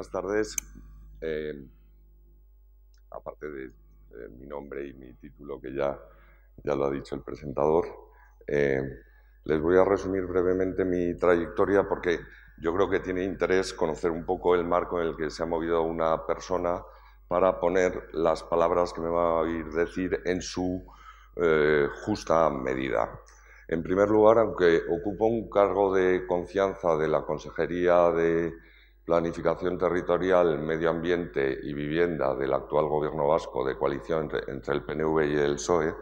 buenas tardes. Eh, aparte de mi nombre y mi título que ya, ya lo ha dicho el presentador, eh, les voy a resumir brevemente mi trayectoria porque yo creo que tiene interés conocer un poco el marco en el que se ha movido una persona para poner las palabras que me va a ir decir en su eh, justa medida. En primer lugar, aunque ocupo un cargo de confianza de la Consejería de planificación territorial, medio ambiente y vivienda del actual gobierno vasco de coalición entre, el PNV y el PSOE.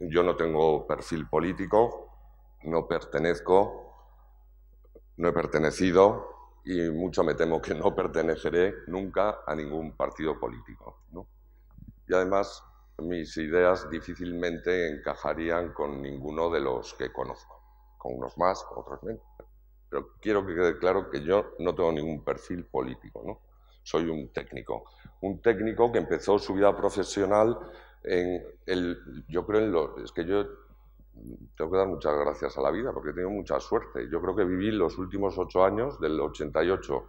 Yo no tengo perfil político, no pertenezco, no he pertenecido y mucho me temo que no perteneceré nunca a ningún partido político. Y además mis ideas difícilmente encajarían con ninguno de los que conozco, con unos más, otros menos. Pero quiero que quede claro que yo no tengo ningún perfil político, ¿no? Soy un técnico. Un técnico que empezó su vida profesional en el. Yo creo en lo... Es que yo tengo que dar muchas gracias a la vida porque he tenido mucha suerte. Yo creo que viví los últimos ocho años, del 88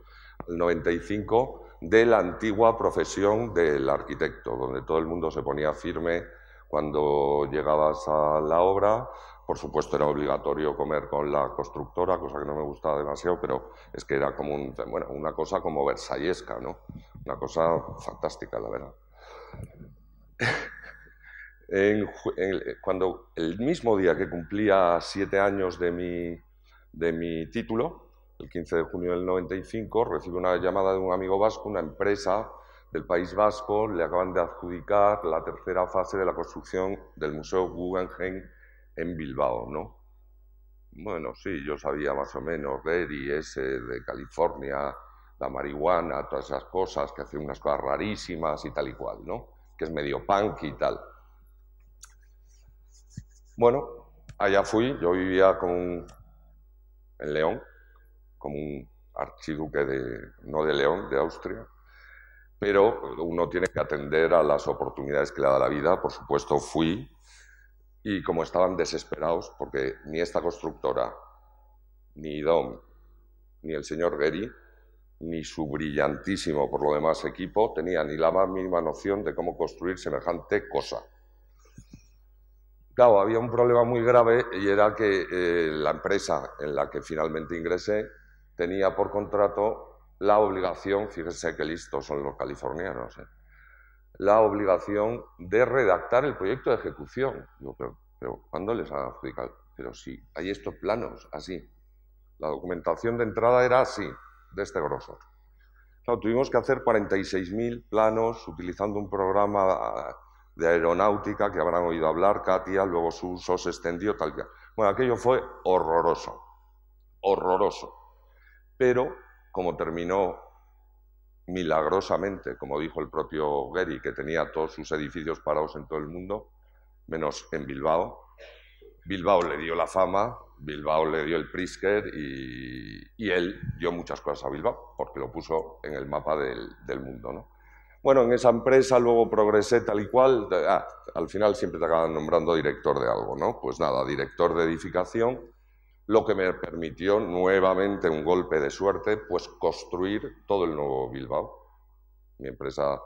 al 95, de la antigua profesión del arquitecto, donde todo el mundo se ponía firme cuando llegabas a la obra, por supuesto era obligatorio comer con la constructora, cosa que no me gustaba demasiado, pero es que era como una cosa como versallesca, ¿no? Una cosa fantástica, la verdad. cuando el mismo día que cumplía siete años de mi, de mi título, el 15 de junio del 95, recibo una llamada de un amigo vasco, una empresa del País Vasco, le acaban de adjudicar la tercera fase de la construcción del Museo Guggenheim en Bilbao, ¿no? Bueno, sí, yo sabía más o menos de Eri, ese de California, la marihuana, todas esas cosas, que hace unas cosas rarísimas y tal y cual, ¿no? Que es medio punk y tal. Bueno, allá fui, yo vivía con un, en León, como un archiduque de, no de León, de Austria, pero uno tiene que atender a las oportunidades que le da la vida, por supuesto fui, y como estaban desesperados, porque ni esta constructora, ni Dom, ni el señor Gary, ni su brillantísimo, por lo demás, equipo, tenía ni la más mínima noción de cómo construir semejante cosa. Claro, había un problema muy grave y era que eh, la empresa en la que finalmente ingresé tenía por contrato la obligación, fíjese que listos son los californianos, eh, la obligación de redactar el proyecto de ejecución. pero, ¿cuándo les ha adjudicado? Pero sí, hay estos planos, así. La documentación de entrada era así, de este grosor. Claro, tuvimos que hacer 46.000 planos utilizando un programa ah, de aeronáutica que habrán oído hablar, Katia, luego su uso se extendió, tal que... Bueno, aquello fue horroroso, horroroso. Pero, como terminó milagrosamente, como dijo el propio gary que tenía todos sus edificios parados en todo el mundo, menos en Bilbao. Bilbao le dio la fama, Bilbao le dio el Prisker y, él dio muchas cosas a Bilbao, porque lo puso en el mapa del, mundo. ¿no? Bueno, en esa empresa luego progresé tal y cual. Ah, al final siempre te acaban nombrando director de algo, ¿no? Pues nada, director de edificación lo que me permitió nuevamente un golpe de suerte, pues construir todo el nuevo Bilbao. Mi empresa,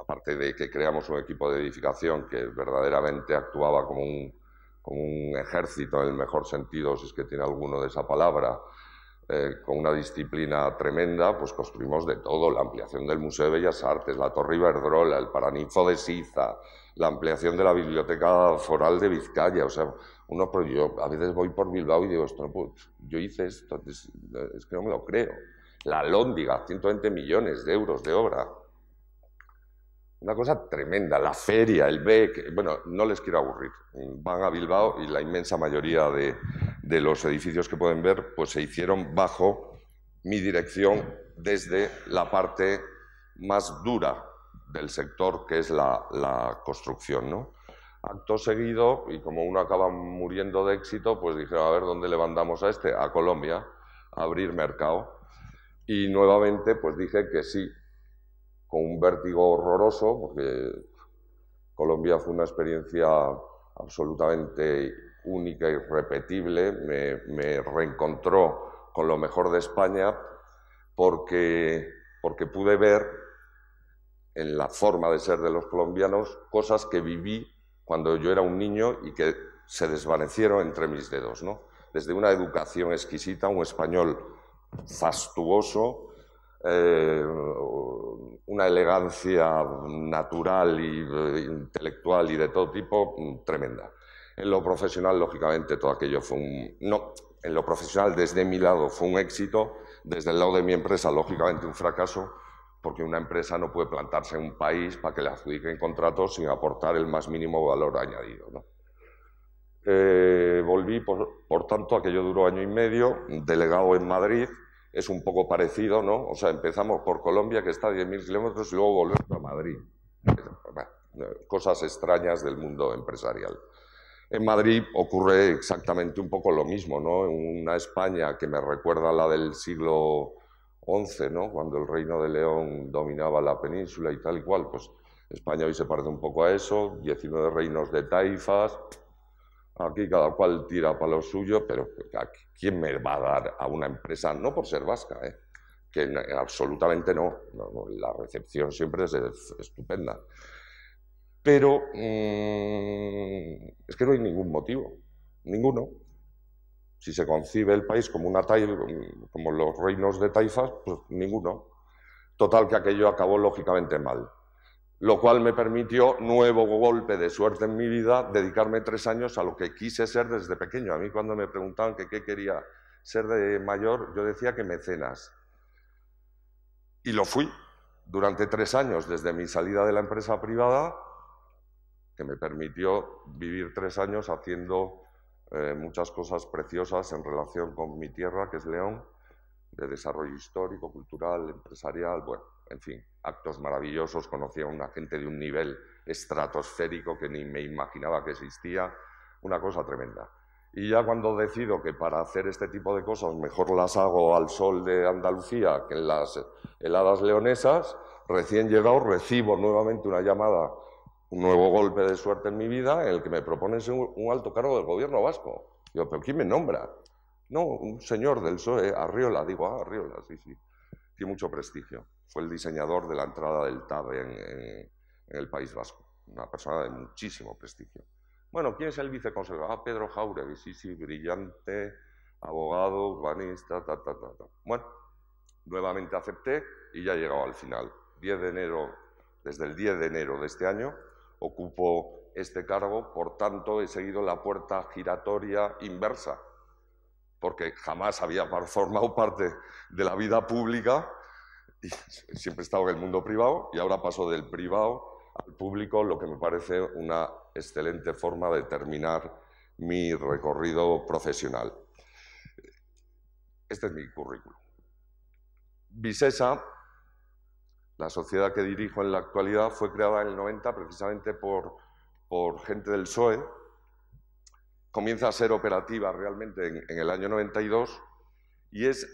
aparte de que creamos un equipo de edificación que verdaderamente actuaba como un, como un ejército en el mejor sentido, si es que tiene alguno de esa palabra, eh, con una disciplina tremenda, pues construimos de todo, la ampliación del Museo de Bellas Artes, la Torre Iberdrola, el Paraninfo de Siza, la ampliación de la Biblioteca Foral de Vizcaya, o sea, uno, pero yo a veces voy por Bilbao y digo, esto yo hice esto, es, es que no me lo creo. La Lóndiga, 120 millones de euros de obra, una cosa tremenda, la feria, el BEC, bueno, no les quiero aburrir. Van a Bilbao y la inmensa mayoría de, los edificios que pueden ver, pues se hicieron bajo mi dirección desde la parte más dura del sector, que es la, construcción, ¿no? acto seguido, y como uno acaba muriendo de éxito, pues dijeron, a ver, ¿dónde le mandamos a este? A Colombia, a abrir mercado. Y nuevamente, pues dije que sí, con un vértigo horroroso, porque Colombia fue una experiencia absolutamente única, irrepetible, me, me reencontró con lo mejor de España, porque, pude ver en la forma de ser de los colombianos cosas que viví cuando yo era un niño y que se desvanecieron entre mis dedos, Desde una educación exquisita, un español fastuoso, eh, una elegancia natural y eh, intelectual y de todo tipo mm, tremenda. En lo profesional, lógicamente, todo aquello fue un... No, en lo profesional, desde mi lado, fue un éxito, desde el lado de mi empresa, lógicamente, un fracaso, porque una empresa no puede plantarse en un país para que le adjudiquen contratos sin aportar el más mínimo valor añadido. Eh, volví, por, por tanto, aquello duró año y medio, delegado en Madrid, es un poco parecido, ¿no? O sea, empezamos por Colombia, que está a 10.000 kilómetros, y luego volvemos a Madrid. Cosas extrañas del mundo empresarial. En Madrid ocurre exactamente un poco lo mismo, ¿no? Una España que me recuerda a la del siglo XI, ¿no? Cuando el Reino de León dominaba la península y tal y cual, pues España hoy se parece un poco a eso, 19 reinos de taifas, Aquí cada cual tira para lo suyo, pero ¿quién me va a dar a una empresa? No por ser vasca, ¿eh? que absolutamente no. La recepción siempre es estupenda. Pero mm, es que no hay ningún motivo, ninguno. Si se concibe el país como, una como los reinos de taifas, pues ninguno. Total que aquello acabó lógicamente mal lo cual me permitió, nuevo golpe de suerte en mi vida, dedicarme tres años a lo que quise ser desde pequeño. A mí cuando me preguntaban que qué quería ser de mayor, yo decía que mecenas. Y lo fui durante tres años, desde mi salida de la empresa privada, que me permitió vivir tres años haciendo eh, muchas cosas preciosas en relación con mi tierra, que es León, de desarrollo histórico, cultural, empresarial, bueno en fin, actos maravillosos. Conocí a una gente de un nivel estratosférico que ni me imaginaba que existía, una cosa tremenda. Y ya cuando decido que para hacer este tipo de cosas mejor las hago al sol de Andalucía que en las heladas leonesas, recién llegado recibo nuevamente una llamada, un nuevo golpe de suerte en mi vida, en el que me propones un alto cargo del gobierno vasco. Yo, ¿pero quién me nombra? No, un señor del PSOE, Arriola. Digo, ah, Arriola, sí, sí. Tiene mucho prestigio fue el diseñador de la entrada del TAB en, el País Vasco, una persona de muchísimo prestigio. Bueno, ¿quién es el viceconsejero? Ah, Pedro Jauregui, sí, sí, brillante, abogado, urbanista, ta, ta, ta, ta. Bueno, nuevamente acepté y ya he llegado al final. 10 de enero, desde el 10 de enero de este año, ocupo este cargo, por tanto he seguido la puerta giratoria inversa, porque jamás había formado parte de la vida pública siempre he estado en el mundo privado y ahora paso del privado al público, lo que me parece una excelente forma de terminar mi recorrido profesional. Este es mi currículum. Vicesa, la sociedad que dirijo en la actualidad, fue creada en el 90 precisamente por, por gente del PSOE. Comienza a ser operativa realmente en el año 92 y es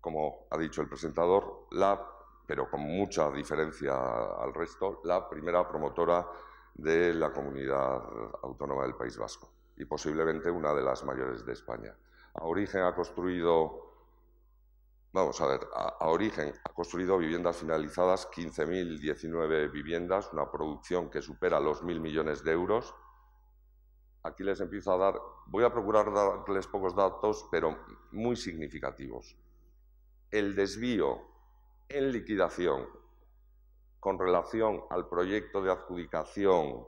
como ha dicho el presentador, la, pero con mucha diferencia al resto, la primera promotora de la comunidad autónoma del País Vasco y posiblemente una de las mayores de España. A Origen ha construido, vamos a ver, Origen ha construido viviendas finalizadas, 15.019 viviendas, una producción que supera los mil millones de euros. Aquí les empiezo a dar, voy a procurar darles pocos datos, pero muy significativos el desvío en liquidación con relación al proyecto de adjudicación,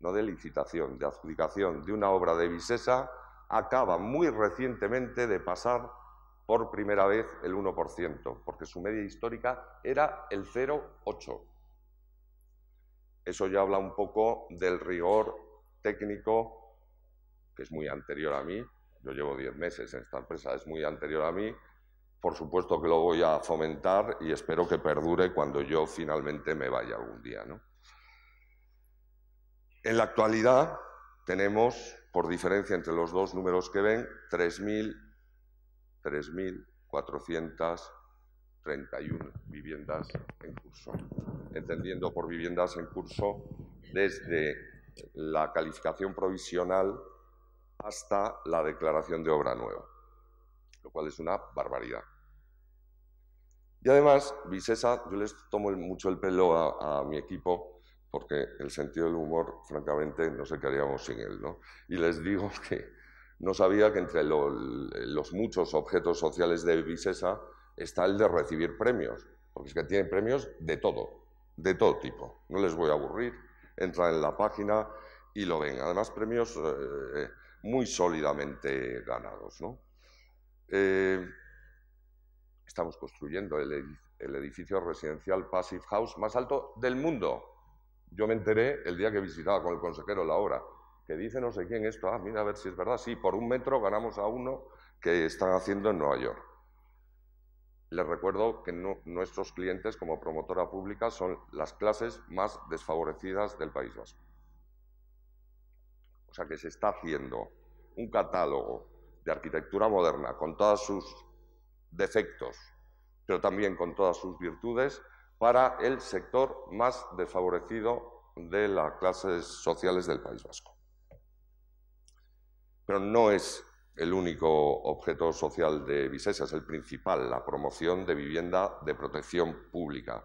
no de licitación, de adjudicación de una obra de Visesa, acaba muy recientemente de pasar por primera vez el 1%, porque su media histórica era el 0,8. Eso ya habla un poco del rigor técnico, que es muy anterior a mí, yo llevo 10 meses en esta empresa, es muy anterior a mí, por supuesto que lo voy a fomentar y espero que perdure cuando yo finalmente me vaya algún día. En la actualidad tenemos, por diferencia entre los dos números que ven, 3.431 viviendas en curso. Entendiendo por viviendas en curso desde la calificación provisional hasta la declaración de obra nueva lo cual es una barbaridad. Y además, Vicesa, yo les tomo mucho el pelo a, mi equipo porque el sentido del humor, francamente, no sé qué haríamos sin él. ¿no? Y les digo que no sabía que entre los muchos objetos sociales de Vicesa está el de recibir premios, porque es que tiene premios de todo, de todo tipo. No les voy a aburrir, entran en la página y lo ven. Además, premios eh, muy sólidamente ganados. ¿no? Eh, estamos construyendo el, edificio residencial Passive House más alto del mundo. Yo me enteré el día que visitaba con el consejero la obra, que dice no sé quién esto, ah, mira a ver si es verdad, sí, por un metro ganamos a uno que están haciendo en Nueva York. Les recuerdo que nuestros clientes como promotora pública son las clases más desfavorecidas del País Vasco. O sea que se está haciendo un catálogo de arquitectura moderna, con todos sus defectos, pero también con todas sus virtudes, para el sector más desfavorecido de las clases sociales del País Vasco. Pero no es el único objeto social de Visesa, es el principal, la promoción de vivienda de protección pública,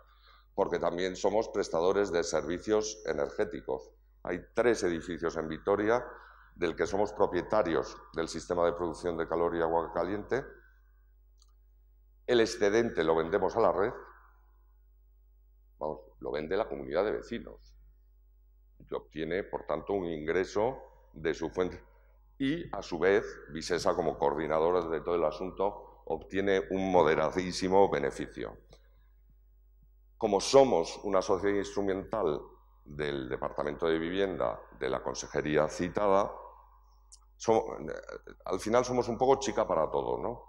porque también somos prestadores de servicios energéticos. Hay tres edificios en Vitoria del que somos propietarios del sistema de producción de calor y agua caliente, el excedente lo vendemos a la red, lo vende la comunidad de vecinos, y obtiene, por tanto, un ingreso de su fuente. Y, a su vez, Visesa, como coordinadora de todo el asunto, obtiene un moderadísimo beneficio. Como somos una sociedad instrumental del Departamento de Vivienda de la consejería citada, eh, al final somos un poco chica para todo, ¿no?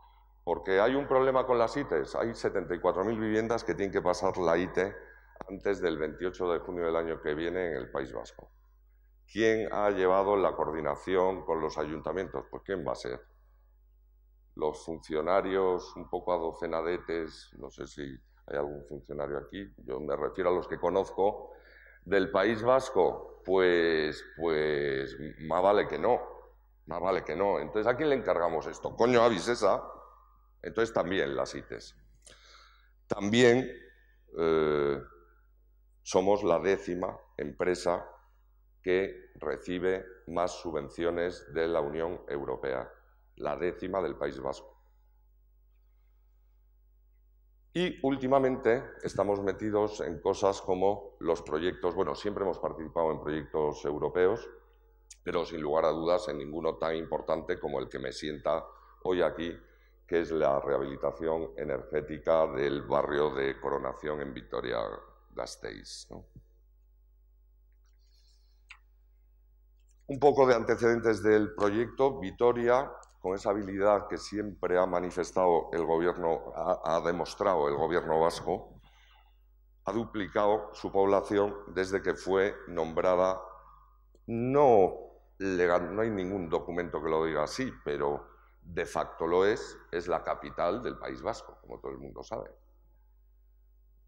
Porque hay un problema con las ITES. Hay 74.000 viviendas que tienen que pasar la ITE antes del 28 de junio del año que viene en el País Vasco. ¿Quién ha llevado la coordinación con los ayuntamientos? Pues ¿quién va a ser? Los funcionarios un poco a adocenadetes, no sé si hay algún funcionario aquí, yo me refiero a los que conozco, del País Vasco, pues, pues más vale que no, más vale que no. Entonces, ¿a quién le encargamos esto? Coño, Avisesa. Entonces también las ITES. También eh, somos la décima empresa que recibe más subvenciones de la Unión Europea, la décima del País Vasco. Y últimamente estamos metidos en cosas como los proyectos, bueno, siempre hemos participado en proyectos europeos, pero sin lugar a dudas en ninguno tan importante como el que me sienta hoy aquí, que es la rehabilitación energética del barrio de Coronación en Victoria Gasteiz. Un poco de antecedentes del proyecto. Vitoria con esa habilidad que siempre ha manifestado el gobierno, ha, demostrado el gobierno vasco, ha duplicado su población desde que fue nombrada, no no hay ningún documento que lo diga así, pero de facto lo es, es la capital del País Vasco, como todo el mundo sabe.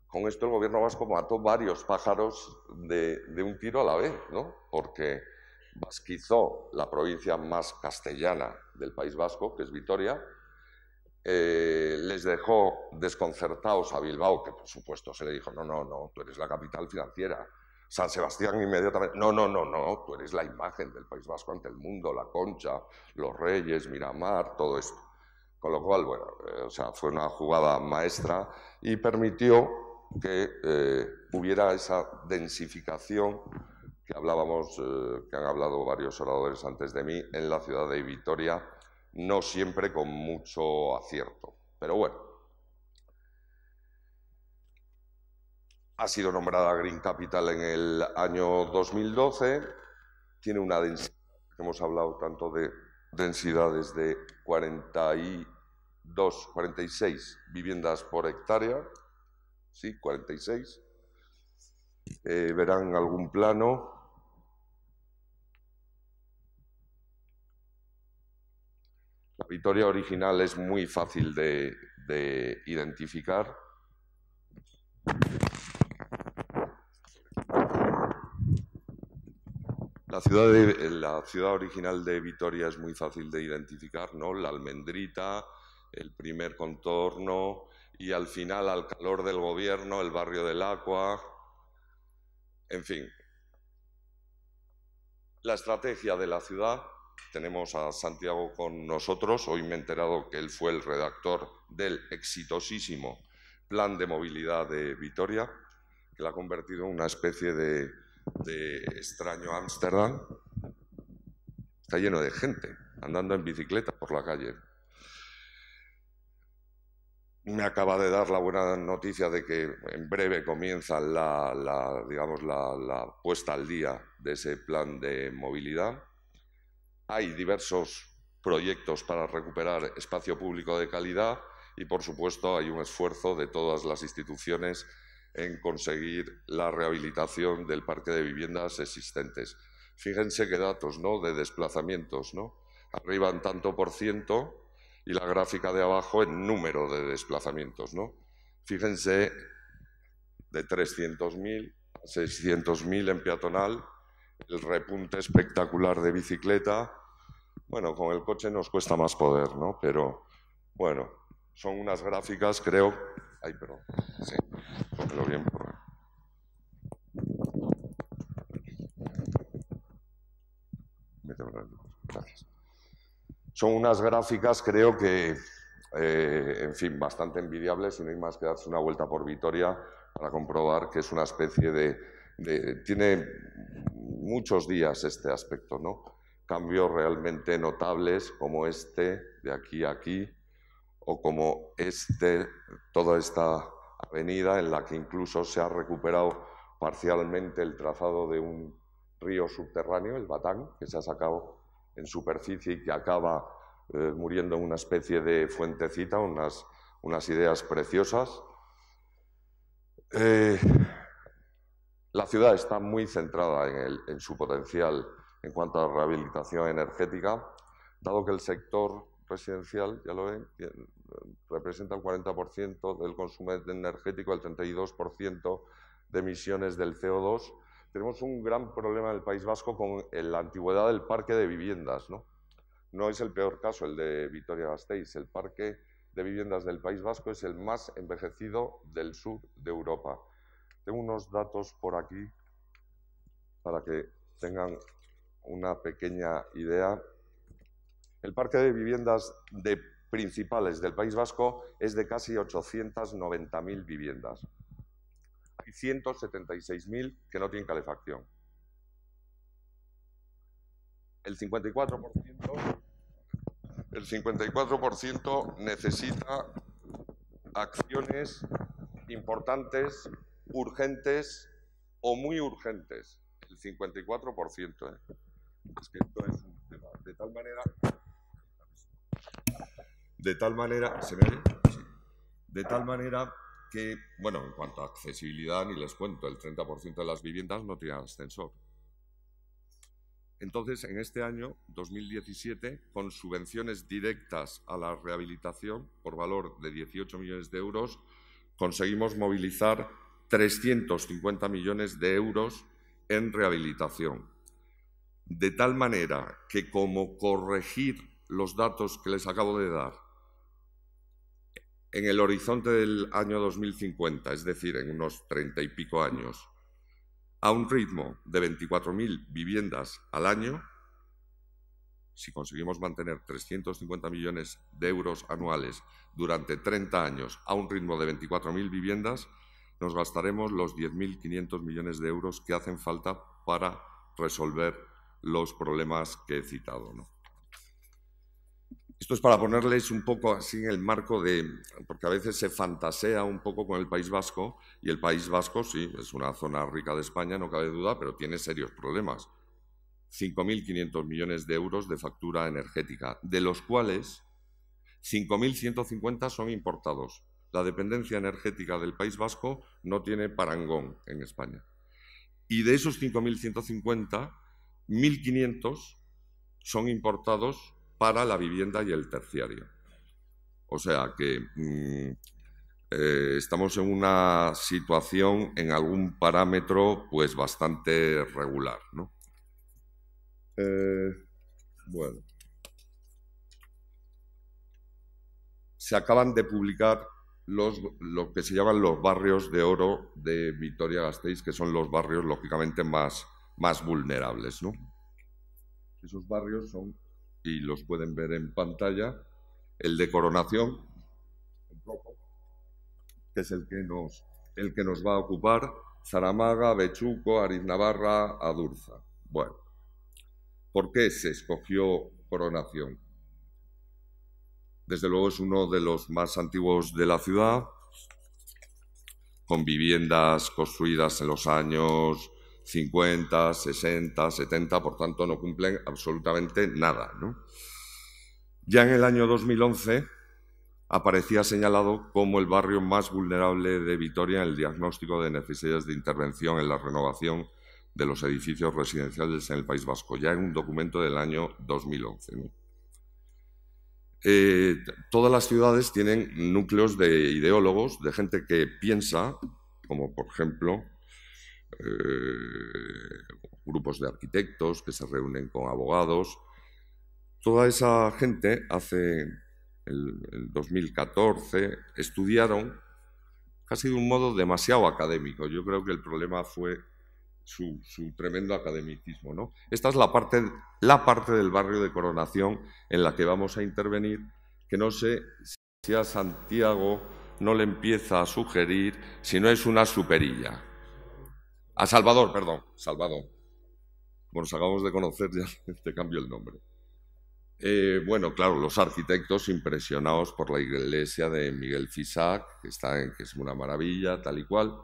Con esto el gobierno vasco mató varios pájaros de, de un tiro a la vez, ¿no? Porque basquizó la provincia más castellana del País Vasco, que es Vitoria, eh, les dejó desconcertados a Bilbao, que por supuesto se le dijo, no, no, no, tú eres la capital financiera. San Sebastián inmediatamente, no, no, no, no, tú eres la imagen del País Vasco ante el mundo, la concha, los reyes, Miramar, todo esto. Con lo cual, bueno, eh, o sea, fue una jugada maestra y permitió que eh, hubiera esa densificación que hablábamos, eh, que han hablado varios oradores antes de mí, en la ciudad de Vitoria, no siempre con mucho acierto. Pero bueno, ha sido nombrada Green Capital en el año 2012, tiene una densidad, hemos hablado tanto de densidades de 42, 46 viviendas por hectárea, sí, 46. Eh, verán algún plano La Vitoria original es muy fácil de, identificar. La ciudad, original de Vitoria es muy fácil de identificar, ¿no? La almendrita, el primer contorno y al final, al calor del gobierno, el barrio del Acua. En fin, la estrategia de la ciudad tenemos a Santiago con nosotros. Hoy me he enterado que él fue el redactor del exitosísimo plan de movilidad de Vitoria, que la ha convertido en una especie de, extraño Ámsterdam. Está lleno de gente andando en bicicleta por la calle. Me acaba de dar la buena noticia de que en breve comienza la, la puesta al día de ese plan de movilidad hay diversos proyectos para recuperar espacio público de calidad y, por supuesto, hay un esfuerzo de todas las instituciones en conseguir la rehabilitación del parque de viviendas existentes. Fíjense qué datos, ¿no?, de desplazamientos, ¿no? Arriba en tanto por ciento y la gráfica de abajo en número de desplazamientos, ¿no? Fíjense de 300.000 a 600.000 en peatonal el repunte espectacular de bicicleta. Bueno, con el coche nos cuesta más poder, ¿no? Pero bueno, son unas gráficas, creo. Ay, perdón. Sí, lo bien. Gracias. Son unas gráficas, creo que, eh, en fin, bastante envidiables y no hay más que darse una vuelta por Vitoria para comprobar que es una especie de eh, tiene muchos días este aspecto, ¿no? Cambios realmente notables como este, de aquí a aquí, o como este, toda esta avenida en la que incluso se ha recuperado parcialmente el trazado de un río subterráneo, el Batán, que se ha sacado en superficie y que acaba eh, muriendo una especie de fuentecita, unas, unas ideas preciosas. Eh, la ciudad está muy centrada en, su potencial en cuanto a rehabilitación energética, dado que el sector residencial, ya lo ven, eh, representa el 40% del consumo energético, el 32% de emisiones del CO2. Tenemos un gran problema en el País Vasco con la antigüedad del parque de viviendas. No, no es el peor caso el de Vitoria-Gasteiz. El parque de viviendas del País Vasco es el más envejecido del sur de Europa. Tengo unos datos por aquí para que tengan una pequeña idea. El parque de viviendas principales del País Vasco es de casi 890.000 viviendas. Hay 176.000 que no tienen calefacción. El 54%, el 54 necesita acciones importantes urgentes o muy urgentes, el 54%. ¿eh? Es que De tal manera. De tal manera. ¿Se De tal manera que, bueno, en cuanto a accesibilidad, ni les cuento, el 30% de las viviendas no tienen ascensor. Entonces, en este año, 2017, con subvenciones directas a la rehabilitación por valor de 18 millones de euros, conseguimos movilizar 350 millones de euros en rehabilitación. De tal manera que como corregir los datos que les acabo de dar en el horizonte del año 2050, es decir, en unos treinta y pico años, a un ritmo de 24.000 viviendas al año, si conseguimos mantener 350 millones de euros anuales durante 30 años a un ritmo de 24.000 viviendas, nos gastaremos los 10.500 millones de euros que hacen falta para resolver los problemas que he citado. Esto es para ponerles un poco así en el marco de, porque a veces se fantasea un poco con el País Vasco, y el País Vasco sí, es una zona rica de España, no cabe duda, pero tiene serios problemas. 5.500 millones de euros de factura energética, de los cuales 5.150 son importados la dependencia energética del País Vasco no tiene parangón en España. Y de esos 5.150, 1.500 son importados para la vivienda y el terciario. O sea que mm, eh, estamos en una situación en algún parámetro pues bastante regular. Eh, bueno. Se acaban de publicar los, lo que se llaman los barrios de oro de Vitoria-Gasteiz, que son los barrios lógicamente más, más vulnerables. ¿no? Esos barrios son, y los pueden ver en pantalla, el de Coronación, que es el que nos, el que nos va a ocupar, Zaramaga, Bechuco, Ariznavarra, Navarra, Adurza. Bueno, ¿por qué se escogió Coronación? Desde luego es uno de los más antiguos de la ciudad, con viviendas construidas en los años 50, 60, 70, por tanto no cumplen absolutamente nada. Ya en el año 2011 aparecía señalado como el barrio más vulnerable de Vitoria en el diagnóstico de necesidades de intervención en la renovación de los edificios residenciales en el País Vasco, ya en un documento del año 2011. ¿no? Eh, todas las ciudades tienen núcleos de ideólogos, de gente que piensa, como por ejemplo eh, grupos de arquitectos que se reúnen con abogados. Toda esa gente hace el, el 2014 estudiaron casi de un modo demasiado académico. Yo creo que el problema fue su, tremendo academicismo. ¿no? Esta es la parte, la parte del barrio de Coronación en la que vamos a intervenir, que no sé si a Santiago no le empieza a sugerir si no es una superilla. A Salvador, perdón, Salvador. bueno nos acabamos de conocer, ya te cambio el nombre. Eh, bueno, claro, los arquitectos impresionados por la iglesia de Miguel Fisac, que, está en, que es una maravilla, tal y cual.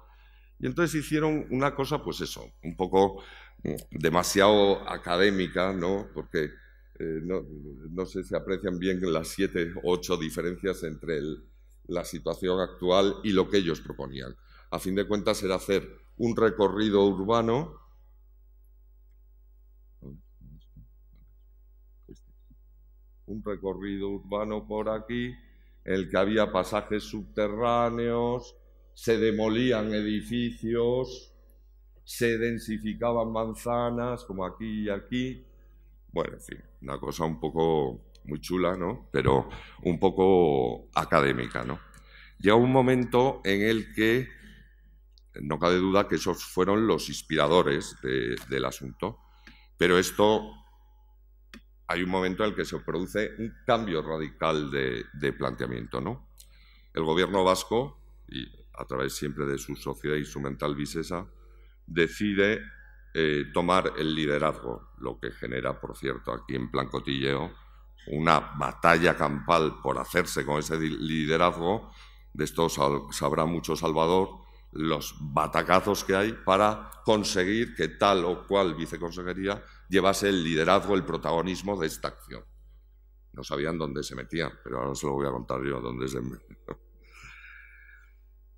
Y entonces hicieron una cosa, pues eso, un poco mm, demasiado académica, ¿no? Porque eh, no, sé si aprecian bien las siete, ocho diferencias entre la situación actual y lo que ellos proponían. A fin de cuentas era hacer un recorrido urbano. Un recorrido urbano por aquí, en el que había pasajes subterráneos, se demolían edificios, se densificaban manzanas, como aquí y aquí. Bueno, en fin, una cosa un poco muy chula, ¿no? Pero un poco académica, ¿no? Llega un momento en el que no cabe duda que esos fueron los inspiradores del asunto, pero esto hay un momento en el que se produce un cambio radical de, de planteamiento, ¿no? El gobierno vasco, y a través siempre de su sociedad instrumental Visesa, decide eh, tomar el liderazgo, lo que genera, por cierto, aquí en plan cotilleo, una batalla campal por hacerse con ese liderazgo. De esto sabrá mucho Salvador, los batacazos que hay para conseguir que tal o cual viceconsejería llevase el liderazgo, el protagonismo de esta acción. No sabían dónde se metían, pero ahora se lo voy a contar yo dónde se metía.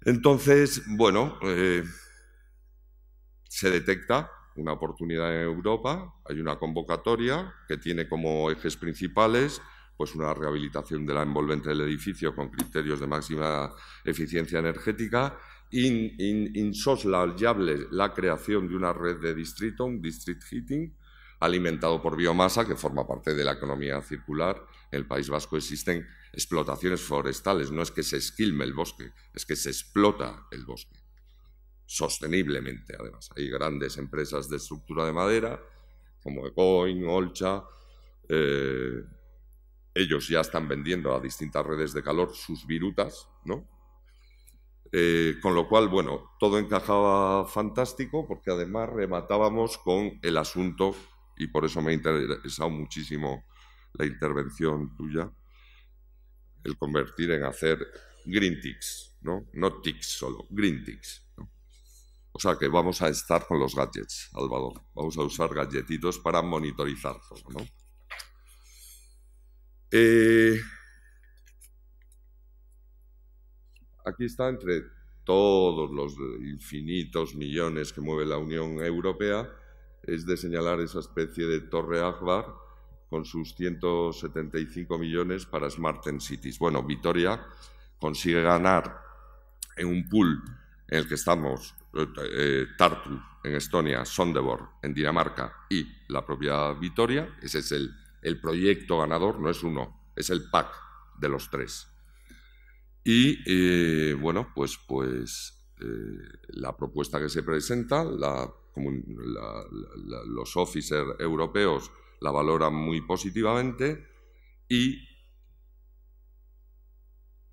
Entonces, bueno, eh, se detecta una oportunidad en Europa, hay una convocatoria que tiene como ejes principales pues una rehabilitación de la envolvente del edificio con criterios de máxima eficiencia energética, in, la creación de una red de distrito, un district heating, alimentado por biomasa, que forma parte de la economía circular. En el País Vasco existen explotaciones forestales, no es que se esquilme el bosque, es que se explota el bosque, sosteniblemente además. Hay grandes empresas de estructura de madera, como Ecoin, Olcha, eh, ellos ya están vendiendo a distintas redes de calor sus virutas, ¿no? Eh, con lo cual, bueno, todo encajaba fantástico porque además rematábamos con el asunto y por eso me ha interesado muchísimo la intervención tuya el convertir en hacer green ticks, ¿no? No ticks solo, green ticks. O sea que vamos a estar con los gadgets, Álvaro. Vamos a usar galletitos para monitorizar eh, aquí está entre todos los infinitos millones que mueve la Unión Europea, es de señalar esa especie de torre Agbar con sus 175 millones para Smart Cities. Bueno, Vitoria consigue ganar en un pool en el que estamos, eh, Tartu en Estonia, Sondeborg en Dinamarca y la propia Vitoria. Ese es el, el proyecto ganador, no es uno, es el pack de los tres. Y eh, bueno, pues, pues eh, la propuesta que se presenta, los officers europeos la valoran muy positivamente y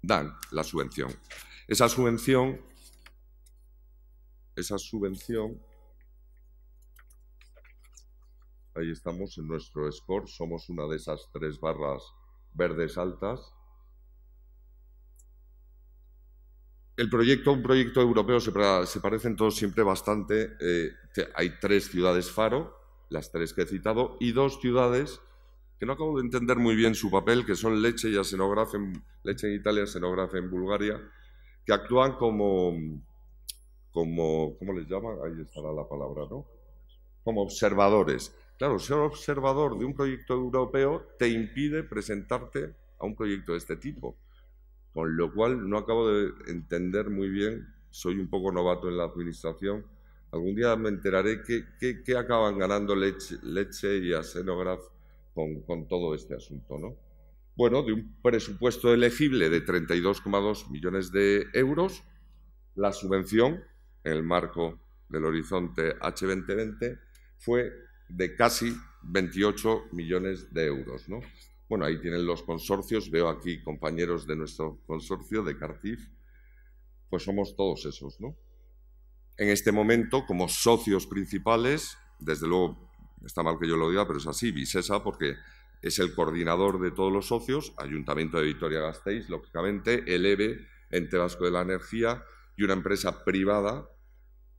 dan la subvención. Esa subvención, esa subvención, ahí estamos en nuestro score, somos una de esas tres barras verdes altas. El proyecto, un proyecto europeo, se, se parecen todos siempre bastante. Eh, hay tres ciudades faro, las tres que he citado, y dos ciudades que no acabo de entender muy bien su papel, que son Leche y Asenografe, en, Leche en Italia, Asenografe en Bulgaria, que actúan como, como, ¿cómo les llaman? Ahí estará la palabra, ¿no? Como observadores. Claro, ser observador de un proyecto europeo te impide presentarte a un proyecto de este tipo, con lo cual no acabo de entender muy bien, soy un poco novato en la administración, Algún día me enteraré qué acaban ganando leche, y Asenograf con, con, todo este asunto, ¿no? Bueno, de un presupuesto elegible de 32,2 millones de euros, la subvención, en el marco del horizonte H2020, fue de casi 28 millones de euros, ¿no? Bueno, ahí tienen los consorcios, veo aquí compañeros de nuestro consorcio de Cartif, pues somos todos esos, ¿no? en este momento como socios principales, desde luego está mal que yo lo diga, pero es así, Visesa, porque es el coordinador de todos los socios, Ayuntamiento de Vitoria-Gasteiz, lógicamente, el EVE, e, Ente de la Energía y una empresa privada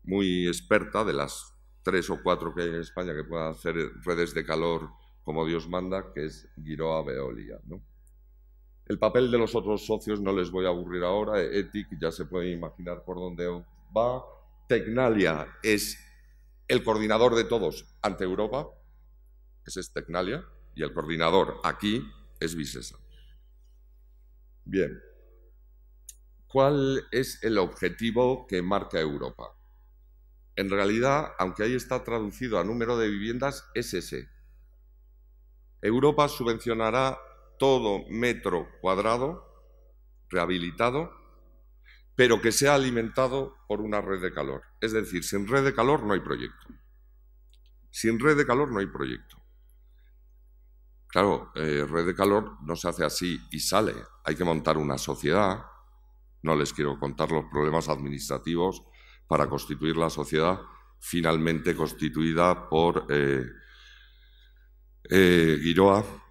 muy experta de las tres o cuatro que hay en España que puedan hacer redes de calor como Dios manda, que es Giroa Veolia. El papel de los otros socios no les voy a aburrir ahora, ETIC ya se puede imaginar por dónde va, Tecnalia es el coordinador de todos ante Europa, ese es Tecnalia, y el coordinador aquí es Visesa. Bien, ¿cuál es el objetivo que marca Europa? En realidad, aunque ahí está traducido a número de viviendas, es ese. Europa subvencionará todo metro cuadrado rehabilitado pero que sea alimentado por una red de calor. Es decir, sin red de calor no hay proyecto. Sin red de calor no hay proyecto. Claro, eh, red de calor no se hace así y sale. Hay que montar una sociedad. No les quiero contar los problemas administrativos para constituir la sociedad finalmente constituida por eh,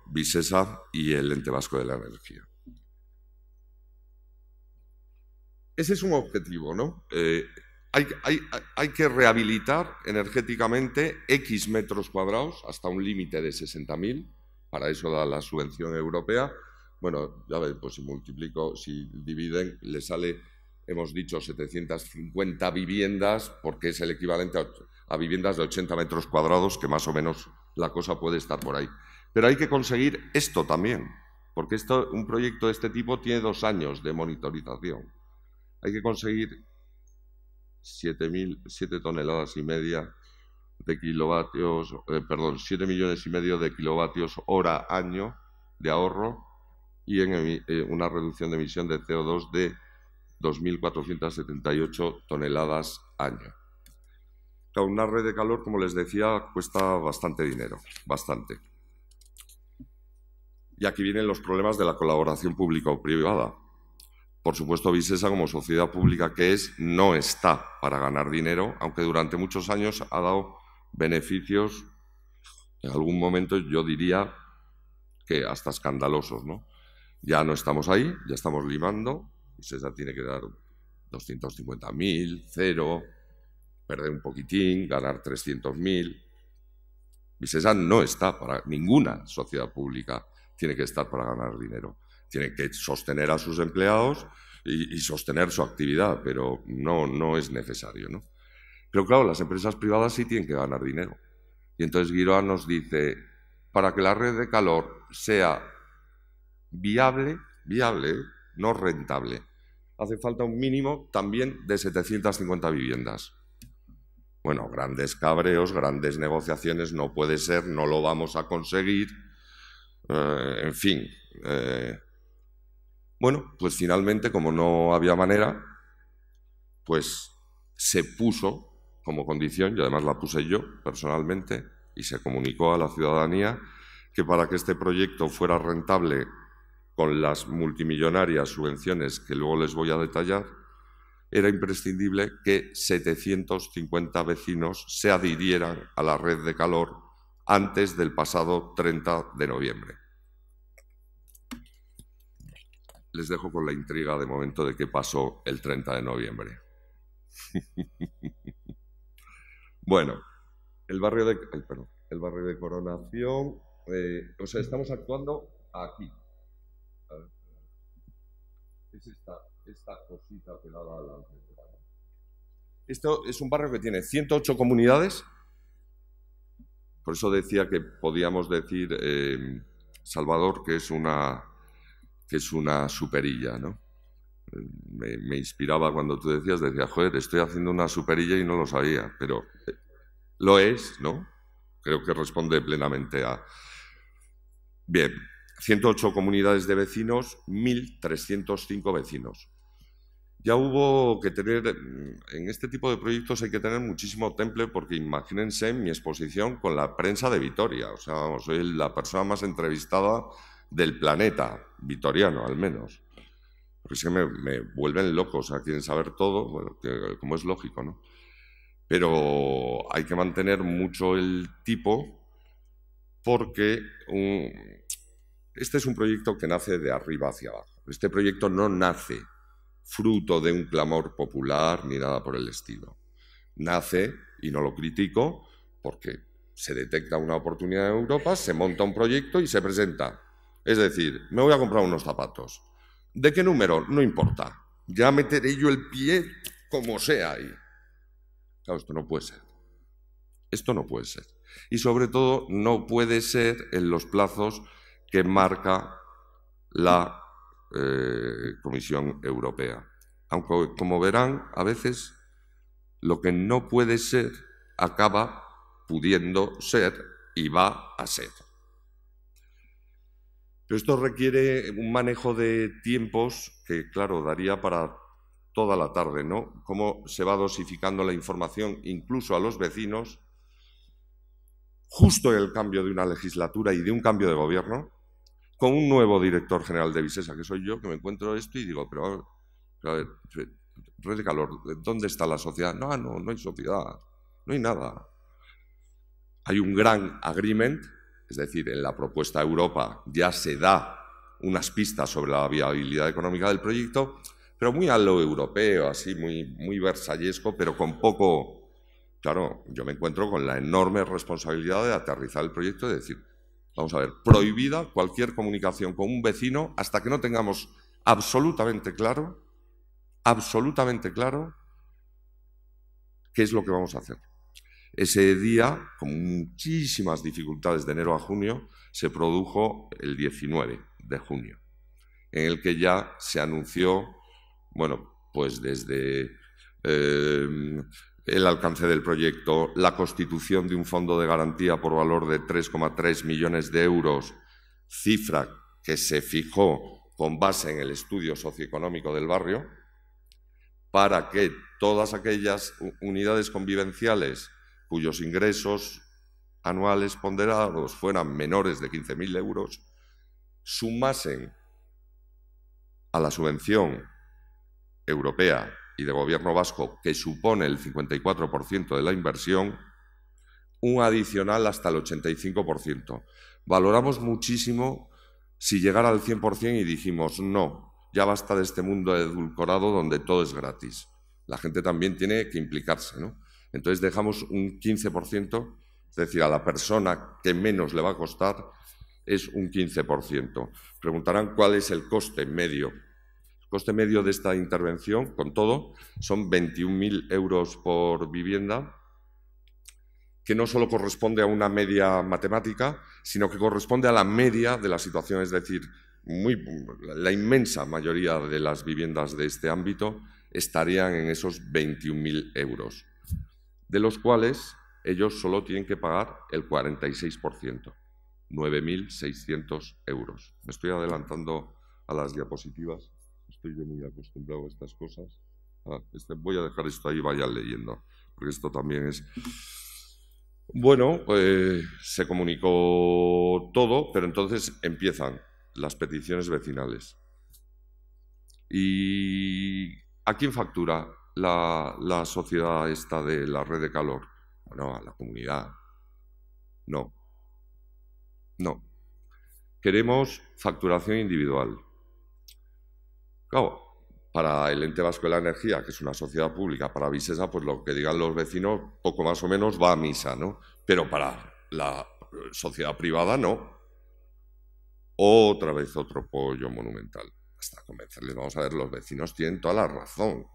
Visesa eh, y el Ente Vasco de la Energía. Ese es un objetivo, ¿no? Eh, hay, que rehabilitar energéticamente X metros cuadrados hasta un límite de 60.000, para eso da la subvención europea. Bueno, ya veis, pues si multiplico, si dividen, le sale, hemos dicho, 750 viviendas, porque es el equivalente a, viviendas de 80 metros cuadrados, que más o menos la cosa puede estar por ahí. Pero hay que conseguir esto también, porque un proyecto de este tipo tiene dos años de monitorización. Hay que conseguir 7 toneladas y media de kilovatios, eh, perdón, millones y medio de kilovatios hora año de ahorro y en eh, una reducción de emisión de CO2 de 2.478 toneladas año. Una red de calor, como les decía, cuesta bastante dinero, bastante. Y aquí vienen los problemas de la colaboración pública o privada por supuesto, Visesa, como sociedad pública que es, no está para ganar dinero, aunque durante muchos años ha dado beneficios, en algún momento yo diría que hasta escandalosos. ¿no? Ya no estamos ahí, ya estamos limando. Visesa tiene que dar 250.000, cero, perder un poquitín, ganar 300.000. Visesa no está para ninguna sociedad pública tiene que estar para ganar dinero tiene que sostener a sus empleados y, sostener su actividad, pero no, no es necesario. ¿no? Pero claro, las empresas privadas sí tienen que ganar dinero. Y entonces Guiroa nos dice, para que la red de calor sea viable, viable, no rentable, hace falta un mínimo también de 750 viviendas. Bueno, grandes cabreos, grandes negociaciones, no puede ser, no lo vamos a conseguir. Eh, en fin, eh, bueno, pues finalmente, como no había manera, pues se puso como condición, y además la puse yo personalmente, y se comunicó a la ciudadanía que para que este proyecto fuera rentable con las multimillonarias subvenciones que luego les voy a detallar, era imprescindible que 750 vecinos se adhirieran a la red de calor antes del pasado 30 de noviembre. les dejo con la intriga de momento de qué pasó el 30 de noviembre. bueno, el barrio de, el barrio de Coronación, eh, o sea, estamos actuando aquí. Es esta, cosita que Esto es un barrio que tiene 108 comunidades. Por eso decía que podíamos decir, eh, Salvador, que es una que es una superilla, ¿no? Me, inspiraba cuando tú decías, decía, joder, estoy haciendo una superilla y no lo sabía, pero eh, lo es, ¿no? Creo que responde plenamente a... Bien, 108 comunidades de vecinos, 1.305 vecinos. Ya hubo que tener, en este tipo de proyectos hay que tener muchísimo temple porque imagínense mi exposición con la prensa de Vitoria. O sea, soy la persona más entrevistada del planeta, vitoriano al menos. Porque es que me, vuelven locos, a quieren saber todo, como es lógico, ¿no? Pero hay que mantener mucho el tipo porque este es un proyecto que nace de arriba hacia abajo. Este proyecto no nace fruto de un clamor popular ni nada por el estilo. Nace, y no lo critico, porque se detecta una oportunidad en Europa, se monta un proyecto y se presenta. Es decir, me voy a comprar unos zapatos. ¿De qué número? No importa. Ya meteré yo el pie como sea ahí. Claro, esto no puede ser. Esto no puede ser. Y sobre todo, no puede ser en los plazos que marca la eh, Comisión Europea. Aunque, como verán, a veces lo que no puede ser acaba pudiendo ser y va a ser. Pero esto requiere un manejo de tiempos que, claro, daría para toda la tarde, ¿no? Cómo se va dosificando la información incluso a los vecinos, justo en el cambio de una legislatura y de un cambio de gobierno, con un nuevo director general de Visesa, que soy yo, que me encuentro esto y digo, pero, a ver, red de calor, ¿dónde está la sociedad? No, no, no hay sociedad, no hay nada. Hay un gran agreement es decir, en la propuesta Europa ya se da unas pistas sobre la viabilidad económica del proyecto, pero muy a lo europeo, así, muy, muy versallesco, pero con poco... Claro, yo me encuentro con la enorme responsabilidad de aterrizar el proyecto y decir, vamos a ver, prohibida cualquier comunicación con un vecino hasta que no tengamos absolutamente claro, absolutamente claro, qué es lo que vamos a hacer. Ese día, con muchísimas dificultades de enero a junio, se produjo el 19 de junio, en el que ya se anunció, bueno, pues desde em, el alcance del proyecto, la constitución de un fondo de garantía por valor de 3,3 millones de euros, cifra que se fijó con base en el estudio socioeconómico del barrio, para que todas aquellas unidades convivenciales cuyos ingresos anuales ponderados fueran menores de 15.000 euros, sumasen a la subvención europea y de gobierno vasco, que supone el 54% de la inversión, un adicional hasta el 85%. Valoramos muchísimo si llegara al 100% y dijimos, no, ya basta de este mundo edulcorado donde todo es gratis. La gente también tiene que implicarse, ¿no? Entonces dejamos un 15%, es decir, a la persona que menos le va a costar es un 15%. Preguntarán cuál es el coste medio. El coste medio de esta intervención, con todo, son 21.000 euros por vivienda, que no solo corresponde a una media matemática, sino que corresponde a la media de la situación, es decir, muy, la inmensa mayoría de las viviendas de este ámbito estarían en esos 21.000 euros de los cuales ellos solo tienen que pagar el 46%, 9.600 euros. Me estoy adelantando a las diapositivas, estoy yo muy acostumbrado a estas cosas. Ah, este, voy a dejar esto ahí, vayan leyendo, porque esto también es... Bueno, eh, se comunicó todo, pero entonces empiezan las peticiones vecinales. ¿Y a quién factura la, sociedad esta de la red de calor? Bueno, a la comunidad. No. No. Queremos facturación individual. Claro, para el Ente Vasco de la Energía, que es una sociedad pública, para Visesa, pues lo que digan los vecinos, poco más o menos va a misa, ¿no? Pero para la sociedad privada, no. Otra vez otro pollo monumental. Hasta convencerles, vamos a ver, los vecinos tienen toda la razón.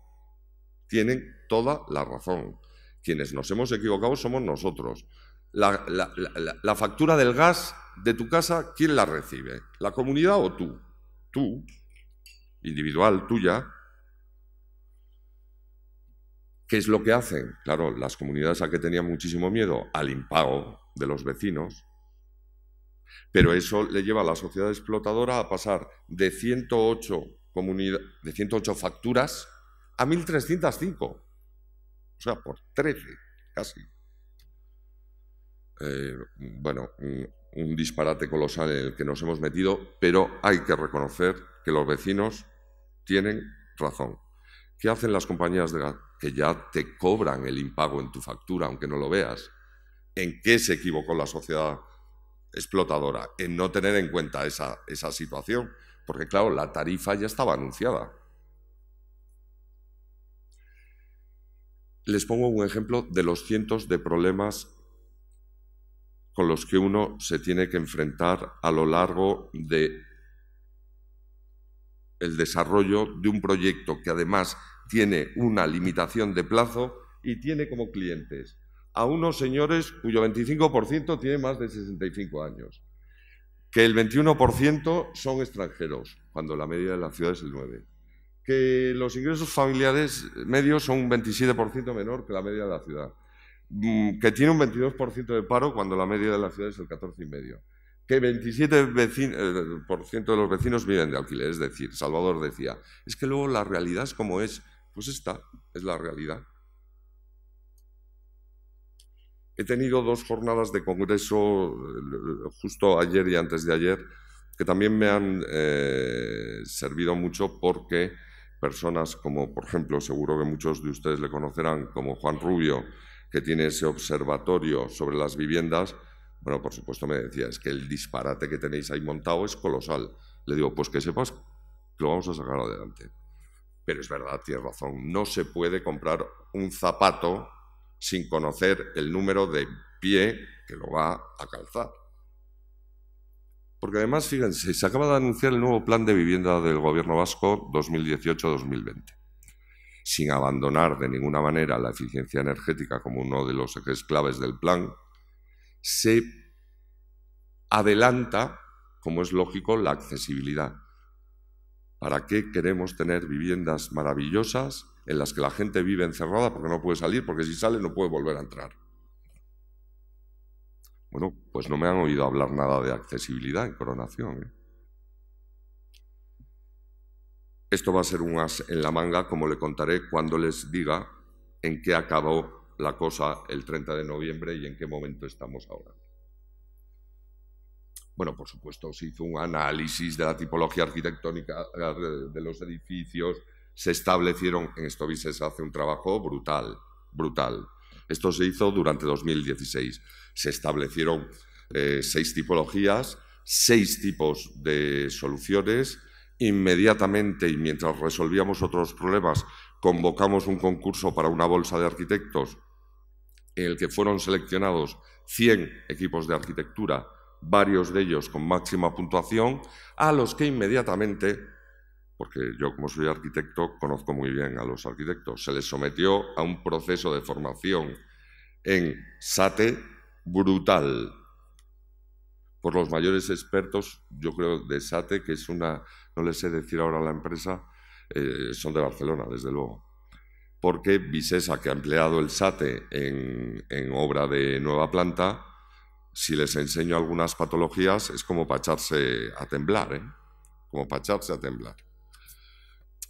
Tienen toda la razón. Quienes nos hemos equivocado somos nosotros. La, factura del gas de tu casa, ¿quién la recibe? ¿La comunidad o tú? Tú, individual, tuya. ¿Qué es lo que hacen? Claro, las comunidades a que tenían muchísimo miedo, al impago de los vecinos. Pero eso le lleva a la sociedad explotadora a pasar de de 108 facturas a 1305, o sea, por 13 casi. Eh, bueno, un, disparate colosal en el que nos hemos metido, pero hay que reconocer que los vecinos tienen razón. ¿Qué hacen las compañías de gas? Que ya te cobran el impago en tu factura, aunque no lo veas. ¿En qué se equivocó la sociedad explotadora? En no tener en cuenta esa situación, porque claro, la tarifa ya estaba anunciada. les pongo un ejemplo de los cientos de problemas con los que uno se tiene que enfrentar a lo largo de el desarrollo de un proyecto que además tiene una limitación de plazo y tiene como clientes a unos señores cuyo 25% tiene más de 65 años, que el 21% son extranjeros, cuando la media de la ciudad es el 9% que los ingresos familiares medios son un 27% menor que la media de la ciudad, mm, que tiene un 22% de paro cuando la media de la ciudad es el 14,5%, que 27% eh, de los vecinos viven de alquiler, es decir, Salvador decía, es que luego la realidad es como es, pues esta es la realidad. He tenido dos jornadas de congreso eh, justo ayer y antes de ayer que también me han eh, servido mucho porque personas como, por ejemplo, seguro que muchos de ustedes le conocerán, como Juan Rubio, que tiene ese observatorio sobre las viviendas, bueno, por supuesto me decía, es que el disparate que tenéis ahí montado es colosal. Le digo, pues que sepas lo vamos a sacar adelante. Pero es verdad, tienes razón, no se puede comprar un zapato sin conocer el número de pie que lo va a calzar. Porque además, fíjense, se acaba de anunciar el nuevo plan de vivienda del Gobierno vasco 2018-2020, sin abandonar de ninguna manera la eficiencia energética como uno de los ejes claves del plan, se adelanta, como es lógico, la accesibilidad. ¿Para qué queremos tener viviendas maravillosas en las que la gente vive encerrada porque no puede salir, porque si sale no puede volver a entrar? Bueno, pues no me han oído hablar nada de accesibilidad en coronación. ¿eh? Esto va a ser un as en la manga, como le contaré cuando les diga en qué acabó la cosa el 30 de noviembre y en qué momento estamos ahora. Bueno, por supuesto, se hizo un análisis de la tipología arquitectónica eh, de los edificios, se establecieron, en se hace un trabajo brutal, brutal. Esto se hizo durante 2016. Se establecieron eh, seis tipologías, seis tipos de soluciones. Inmediatamente y mientras resolvíamos otros problemas, convocamos un concurso para una bolsa de arquitectos en el que fueron seleccionados 100 equipos de arquitectura, varios de ellos con máxima puntuación, a los que inmediatamente porque yo como soy arquitecto conozco muy bien a los arquitectos. Se les sometió a un proceso de formación en SATE brutal por los mayores expertos, yo creo, de SATE, que es una, no les sé decir ahora la empresa, eh, son de Barcelona, desde luego. Porque Visesa, que ha empleado el SATE en, obra de nueva planta, si les enseño algunas patologías, es como pacharse a temblar, ¿eh? Como pacharse a temblar.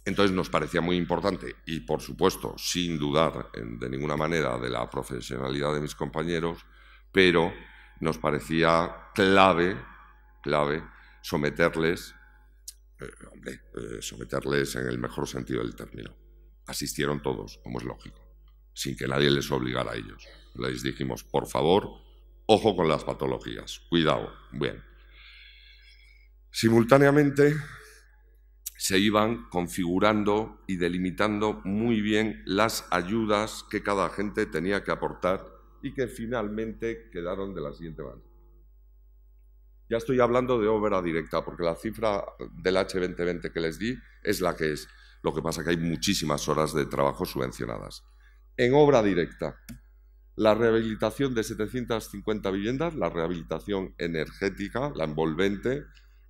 Entonces nos parecía muy importante y, por supuesto, sin dudar de ninguna manera de la profesionalidad de mis compañeros, pero nos parecía clave, clave someterles, eh, eh, someterles en el mejor sentido del término. Asistieron todos, como es lógico, sin que nadie les obligara a ellos. Les dijimos, por favor, ojo con las patologías, cuidado. Bien. Simultáneamente, se iban configurando y delimitando muy bien las ayudas que cada agente tenía que aportar y que finalmente quedaron de la siguiente manera. Ya estoy hablando de obra directa, porque la cifra del H2020 que les di es la que es. Lo que pasa es que hay muchísimas horas de trabajo subvencionadas. En obra directa, la rehabilitación de 750 viviendas, la rehabilitación energética, la envolvente,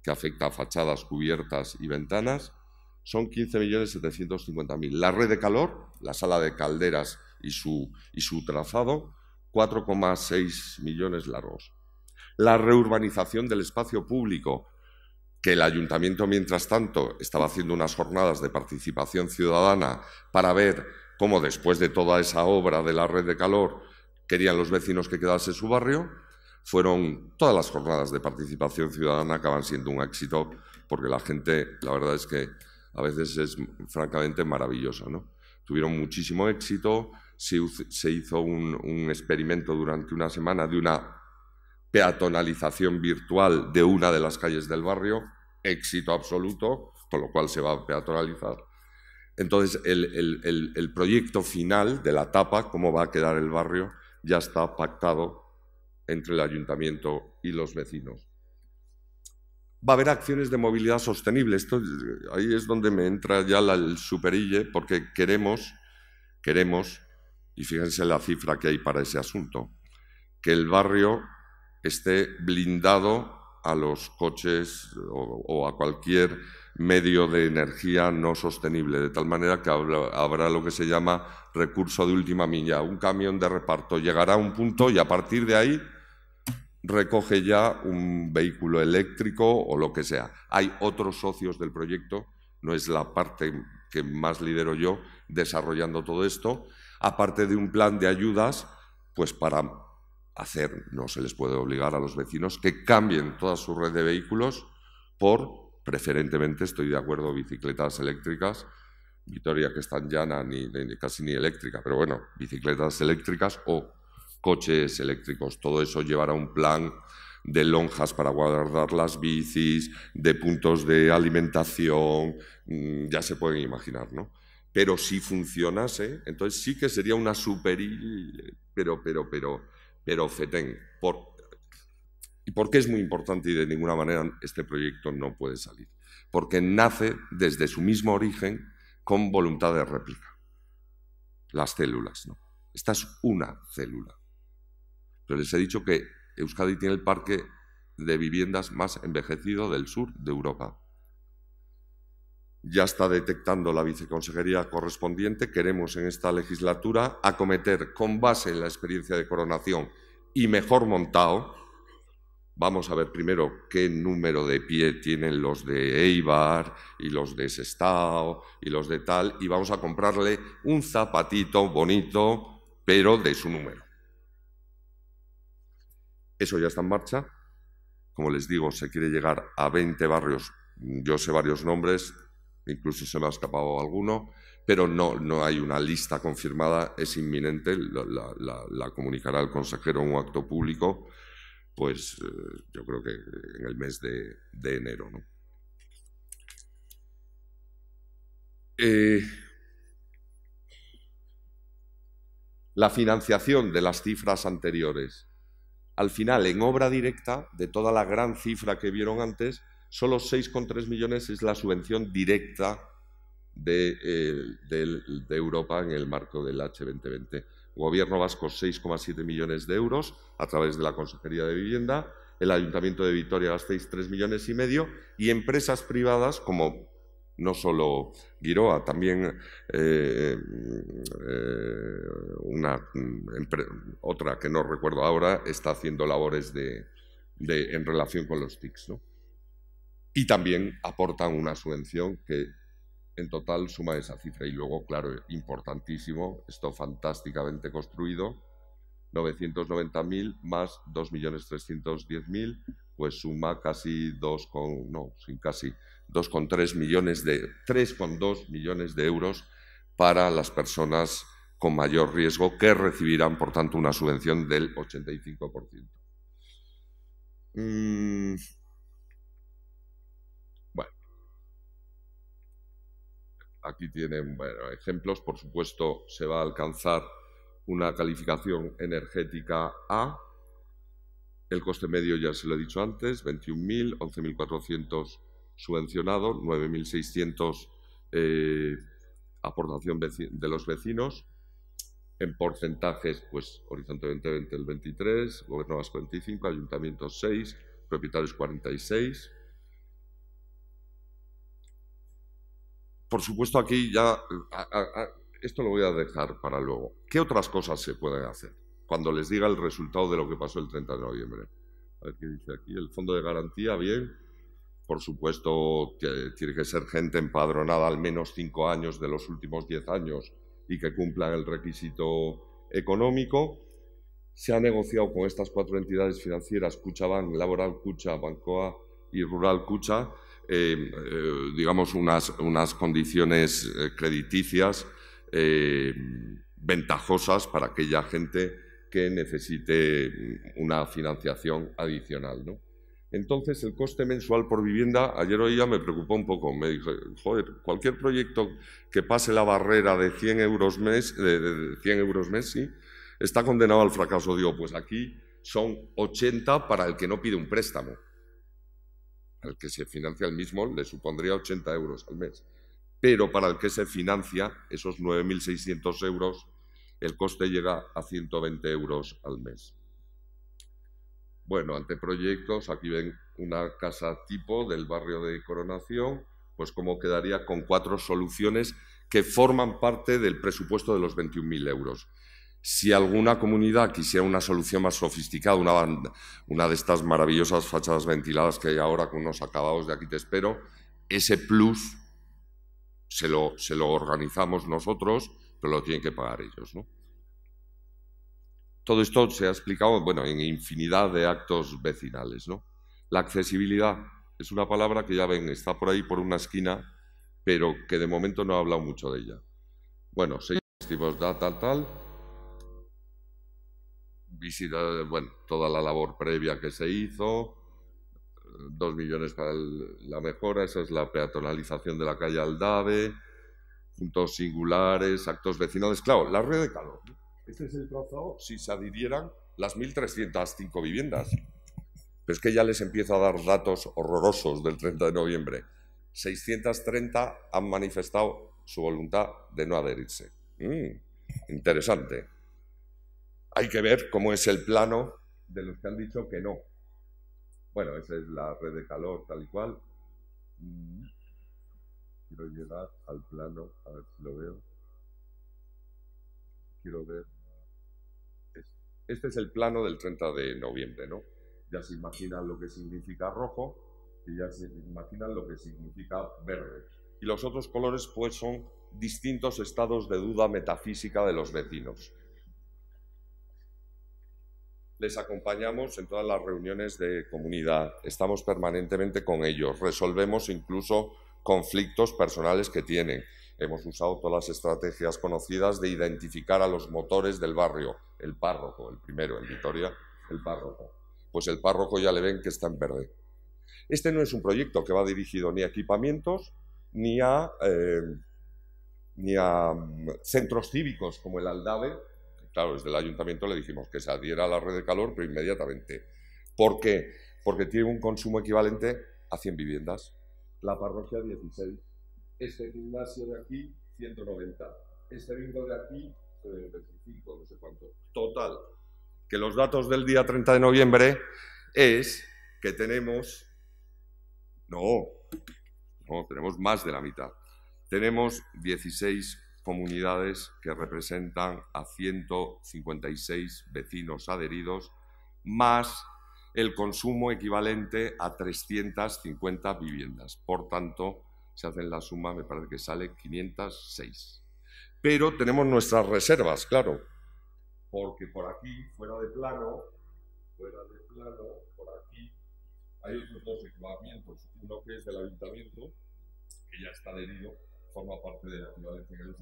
que afecta a fachadas, cubiertas y ventanas, son 15.750.000. La red de calor, la sala de calderas y su, y su trazado, 4,6 millones largos. La reurbanización del espacio público, que el ayuntamiento, mientras tanto, estaba haciendo unas jornadas de participación ciudadana para ver cómo después de toda esa obra de la red de calor querían los vecinos que quedase su barrio, fueron todas las jornadas de participación ciudadana acaban siendo un éxito porque la gente, la verdad es que a veces es francamente maravilloso. ¿no? Tuvieron muchísimo éxito, se, hizo un, experimento durante una semana de una peatonalización virtual de una de las calles del barrio, éxito absoluto, con lo cual se va a peatonalizar. Entonces, el proyecto final de la etapa, cómo va a quedar el barrio, ya está pactado entre el ayuntamiento y los vecinos. Va a haber acciones de movilidad sostenible. Esto, ahí es donde me entra ya el superille, porque queremos, queremos, y fíjense la cifra que hay para ese asunto, que el barrio esté blindado a los coches o, o a cualquier medio de energía no sostenible, de tal manera que habrá lo que se llama recurso de última milla. Un camión de reparto llegará a un punto y a partir de ahí recoge ya un vehículo eléctrico o lo que sea. Hay otros socios del proyecto, no es la parte que más lidero yo desarrollando todo esto, aparte de un plan de ayudas, pues para hacer, no se les puede obligar a los vecinos que cambien toda su red de vehículos por, preferentemente, estoy de acuerdo, bicicletas eléctricas, Vitoria que es tan llana, ni, ni, casi ni eléctrica, pero bueno, bicicletas eléctricas o coches eléctricos. Todo eso llevará un plan de lonjas para guardar las bicis, de puntos de alimentación, mm, ya se pueden imaginar, ¿no? Pero si funcionase, entonces sí que sería una super... pero, pero, pero, pero FETEN. Por, ¿Y por qué es muy importante y de ninguna manera este proyecto no puede salir? Porque nace desde su mismo origen con voluntad de réplica. Las células, ¿no? Esta es una célula pero les he dicho que Euskadi tiene el parque de viviendas más envejecido del sur de Europa. Ya está detectando la viceconsejería correspondiente. Queremos en esta legislatura acometer con base en la experiencia de coronación y mejor montado. Vamos a ver primero qué número de pie tienen los de Eibar y los de Sestao y los de tal, y vamos a comprarle un zapatito bonito, pero de su número. Eso ya está en marcha. Como les digo, se quiere llegar a 20 barrios. Yo sé varios nombres, incluso se me ha escapado alguno, pero no, no hay una lista confirmada, es inminente, la, comunicará el consejero en un acto público, pues eh, yo creo que en el mes de, enero. Eh, la financiación de las cifras anteriores al final en obra directa, de toda la gran cifra que vieron antes, solo 6,3 millones es la subvención directa de, eh, Europa en el marco del H2020. Gobierno vasco 6,7 millones de euros a través de la Consejería de Vivienda, el Ayuntamiento de Vitoria gastéis 3 millones y medio y empresas privadas como no solo Giroa, también eh, eh, una, mm, otra que no recuerdo ahora está haciendo labores de, en relación con los TICs. Y también aportan una subvención que en total suma esa cifra. Y luego, claro, importantísimo, esto fantásticamente construido, 990.000 más 2.310.000, pues suma casi 2, con, no, sin casi 2,3 millones de 3,2 millones de euros para las personas con mayor riesgo que recibirán, por tanto, una subvención del 85%. Mm. Bueno, aquí tienen bueno, ejemplos. Por supuesto, se va a alcanzar una calificación energética A. El coste medio ya se lo he dicho antes, 21.000, 11.400 subvencionado, 9.600 eh, aportación de los vecinos, en porcentajes, pues Horizonte 2020 el 23, Gobierno Vasco 25, ayuntamiento 6, Propietarios 46. Por supuesto, aquí ya, esto lo voy a dejar para luego. ¿Qué otras cosas se pueden hacer cuando les diga el resultado de lo que pasó el 30 de noviembre? A ver qué dice aquí. El fondo de garantía, bien. Por supuesto, que tiene que ser gente empadronada al menos cinco años de los últimos diez años y que cumplan el requisito económico. Se ha negociado con estas cuatro entidades financieras, Cuchabank, Laboral Cucha, Bancoa y Rural Cucha, eh, eh, digamos, unas, unas condiciones eh, crediticias ventajosas para aquella gente que necesite una financiación adicional. ¿no? Entonces el coste mensual por vivienda, ayer hoy ya me preocupó un poco, me dije, joder, cualquier proyecto que pase la barrera de 100 euros mes, de, 100 euros mes sí, está condenado al fracaso. Digo, pues aquí son 80 para el que no pide un préstamo. Al que se financia el mismo le supondría 80 euros al mes. Pero para el que se financia esos 9.600 euros, el coste llega a 120 euros al mes. Bueno, anteproyectos, aquí ven una casa tipo del barrio de Coronación, pues cómo quedaría con cuatro soluciones que forman parte del presupuesto de los 21.000 euros. Si alguna comunidad quisiera una solución más sofisticada, una, de estas maravillosas fachadas ventiladas que hay ahora con unos acabados de aquí te espero, ese plus se lo, se lo organizamos nosotros, pero lo tienen que pagar ellos. ¿no? Todo esto se ha explicado bueno, en infinidad de actos vecinales. ¿no? La accesibilidad es una palabra que ya ven, está por ahí por una esquina, pero que de momento no ha hablado mucho de ella. Bueno, seis tipos, tal, tal, tal. Visita, bueno, toda la labor previa que se hizo, dos millones para la mejora, esa es la peatonalización de la calle Aldave, puntos singulares, actos vecinales, claro, la red de calor. Este es el trozo si se adhirieran las 1.305 viviendas. Pero es que ya les empiezo a dar datos horrorosos del 30 de noviembre. 630 han manifestado su voluntad de no adherirse. Mm, interesante. Hay que ver cómo es el plano de los que han dicho que no. Bueno, esa es la red de calor tal y cual. Mm, quiero llegar al plano, a ver si lo veo. Quiero ver este es el plano del 30 de noviembre, ¿no? Ya se imaginan lo que significa rojo y ya se imaginan lo que significa verde. Y los otros colores, pues, son distintos estados de duda metafísica de los vecinos. Les acompañamos en todas las reuniones de comunidad, estamos permanentemente con ellos, resolvemos incluso conflictos personales que tienen hemos usado todas las estrategias conocidas de identificar a los motores del barrio, el párroco, el primero, en Vitoria, el párroco. Pues el párroco ya le ven que está en verde. Este no es un proyecto que va dirigido ni a equipamientos ni a, eh, ni a mm, centros cívicos como el Aldave. Claro, desde el ayuntamiento le dijimos que se adhiera a la red de calor, pero inmediatamente. ¿Por qué? Porque tiene un consumo equivalente a 100 viviendas. La parroquia 16 este gimnasio de aquí, 190. Este bingo de aquí, 25, no sé cuánto. Total, que los datos del día 30 de noviembre es que tenemos... No, no, tenemos más de la mitad. Tenemos 16 comunidades que representan a 156 vecinos adheridos, más el consumo equivalente a 350 viviendas. Por tanto, se hacen la suma, me parece que sale 506. Pero tenemos nuestras reservas, claro, porque por aquí, fuera de plano, fuera de plano, por aquí, hay otros dos equipamientos, uno que es del ayuntamiento, que ya está adherido, forma parte de la equivalencia que les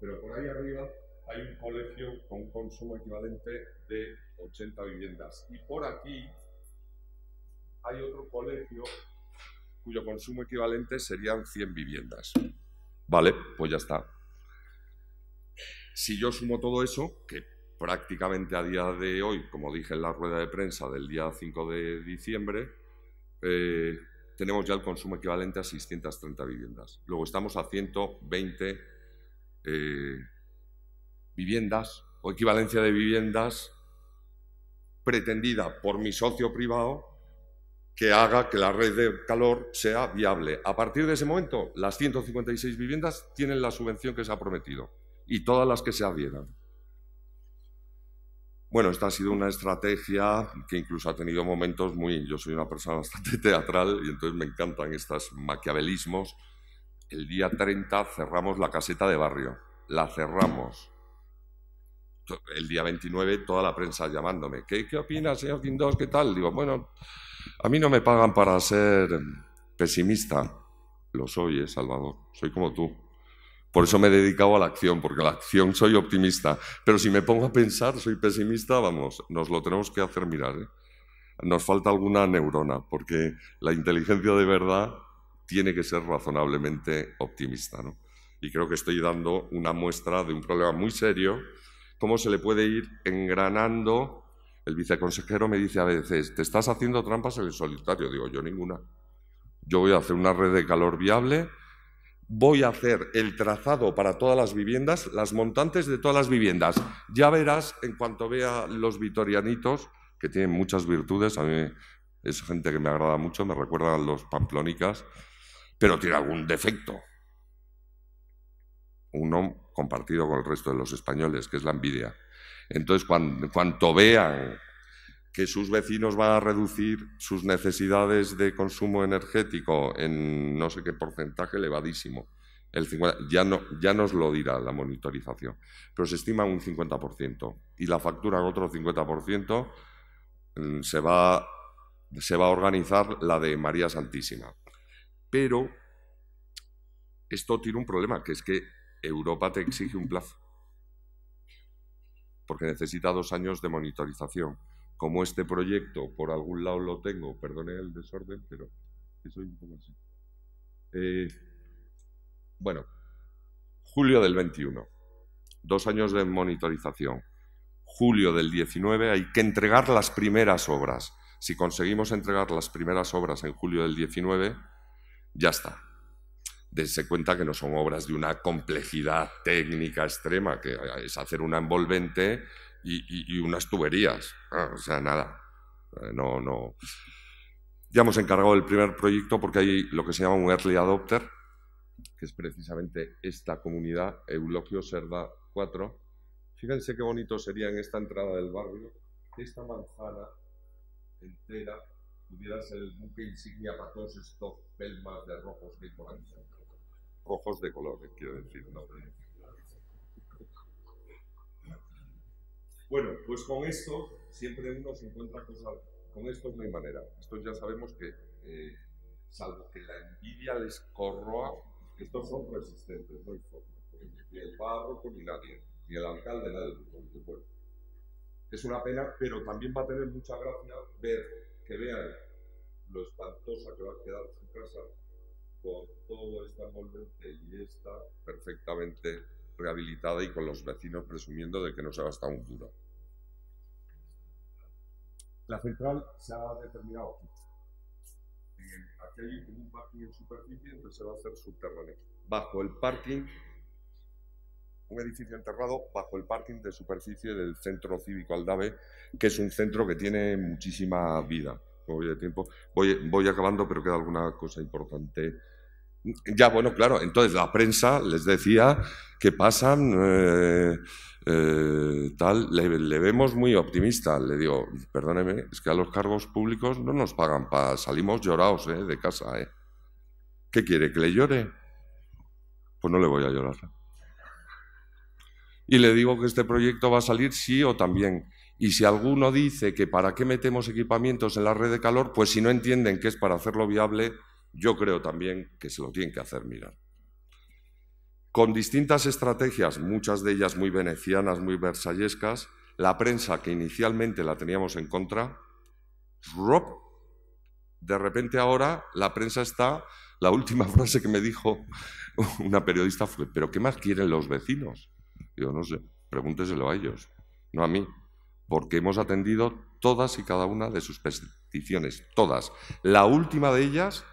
pero por ahí arriba hay un colegio con consumo equivalente de 80 viviendas. Y por aquí hay otro colegio cuyo consumo equivalente serían 100 viviendas. Vale, pues ya está. Si yo sumo todo eso, que prácticamente a día de hoy, como dije en la rueda de prensa del día 5 de diciembre, eh, tenemos ya el consumo equivalente a 630 viviendas. Luego estamos a 120 eh, viviendas o equivalencia de viviendas pretendida por mi socio privado que haga que la red de calor sea viable. A partir de ese momento, las 156 viviendas tienen la subvención que se ha prometido y todas las que se adhieran. Bueno, esta ha sido una estrategia que incluso ha tenido momentos muy... Yo soy una persona bastante teatral y entonces me encantan estos maquiavelismos. El día 30 cerramos la caseta de barrio, la cerramos. El día 29 toda la prensa llamándome. ¿Qué, qué opina, señor Quindós? ¿Qué tal? Digo, bueno, a mí no me pagan para ser pesimista. Lo soy, eh, Salvador. Soy como tú. Por eso me he dedicado a la acción, porque la acción soy optimista. Pero si me pongo a pensar, soy pesimista, vamos, nos lo tenemos que hacer mirar. Eh. Nos falta alguna neurona, porque la inteligencia de verdad tiene que ser razonablemente optimista. Y creo que estoy dando una muestra de un problema muy serio, cómo se le puede ir engranando el viceconsejero me dice a veces, te estás haciendo trampas en el solitario. Digo, yo ninguna. Yo voy a hacer una red de calor viable, voy a hacer el trazado para todas las viviendas, las montantes de todas las viviendas. Ya verás, en cuanto vea los vitorianitos, que tienen muchas virtudes, a mí es gente que me agrada mucho, me recuerdan los pamplónicas, pero tiene algún defecto. Uno compartido con el resto de los españoles, que es la envidia. Entonces, cuando, cuanto vean que sus vecinos van a reducir sus necesidades de consumo energético en no sé qué porcentaje elevadísimo, el ya, no, ya nos lo dirá la monitorización, pero se estima un 50% y la factura en otro 50% mm, se va, se va a organizar la de María Santísima. Pero esto tiene un problema, que es que Europa te exige un plazo porque necesita dos años de monitorización. Como este proyecto, por algún lado lo tengo, perdone el desorden, pero soy un poco así. Eh, bueno, julio del 21, dos años de monitorización. Julio del 19 hay que entregar las primeras obras. Si conseguimos entregar las primeras obras en julio del 19, ya está, Dense cuenta que no son obras de una complejidad técnica extrema, que eh, es hacer una envolvente y, unas tuberías. Ah, o sea, nada. Eh, no, no. Ya hemos encargado el primer proyecto porque hay lo que se llama un early adopter, que es precisamente esta comunidad, Eulogio Serda 4. Fíjense qué bonito sería en esta entrada del barrio que esta manzana entera pudiera ser el buque insignia para todos estos pelmas de rojos que hay por ojos de colores, eh, quiero decir, Bueno, pues con esto siempre uno se encuentra Con esto no hay manera. Esto ya sabemos que, eh, salvo que la envidia les corroa, estos son resistentes, no hay forma. Ni el párroco ni nadie, ni el alcalde, nadie. es una pena, pero también va a tener mucha gracia ver que vean lo espantosa que va a quedar su casa con todo este envolvente y está perfectamente rehabilitada y con los vecinos presumiendo de que no se ha gastado un duro. La central se ha determinado aquí. Aquí hay un parking en superficie, entonces se va a hacer subterráneo. Bajo el parking, un edificio enterrado bajo el parking de superficie del Centro Cívico Aldave, que es un centro que tiene muchísima vida voy de acabando, pero queda alguna cosa importante. Ya, bueno, claro, entonces la prensa les decía que pasan eh, eh, tal, le, vemos muy optimista. Le digo, perdóneme, es que a los cargos públicos no nos pagan para, salimos llorados eh, de casa. ¿Qué quiere? ¿Que le llore? Pues no le voy a llorar. Y le digo que este proyecto va a salir sí o también. Y si alguno dice que para qué metemos equipamientos en la red de calor, pues si no entienden que es para hacerlo viable, yo creo también que se lo tienen que hacer mirar. Con distintas estrategias, muchas de ellas muy venecianas, muy versallescas, la prensa que inicialmente la teníamos en contra, de repente ahora la prensa está, la última frase que me dijo una periodista fue, ¿pero qué más quieren los vecinos? Digo, no sé, pregúnteselo a ellos, no a mí porque hemos atendido todas y cada una de sus peticiones, todas. La última de ellas,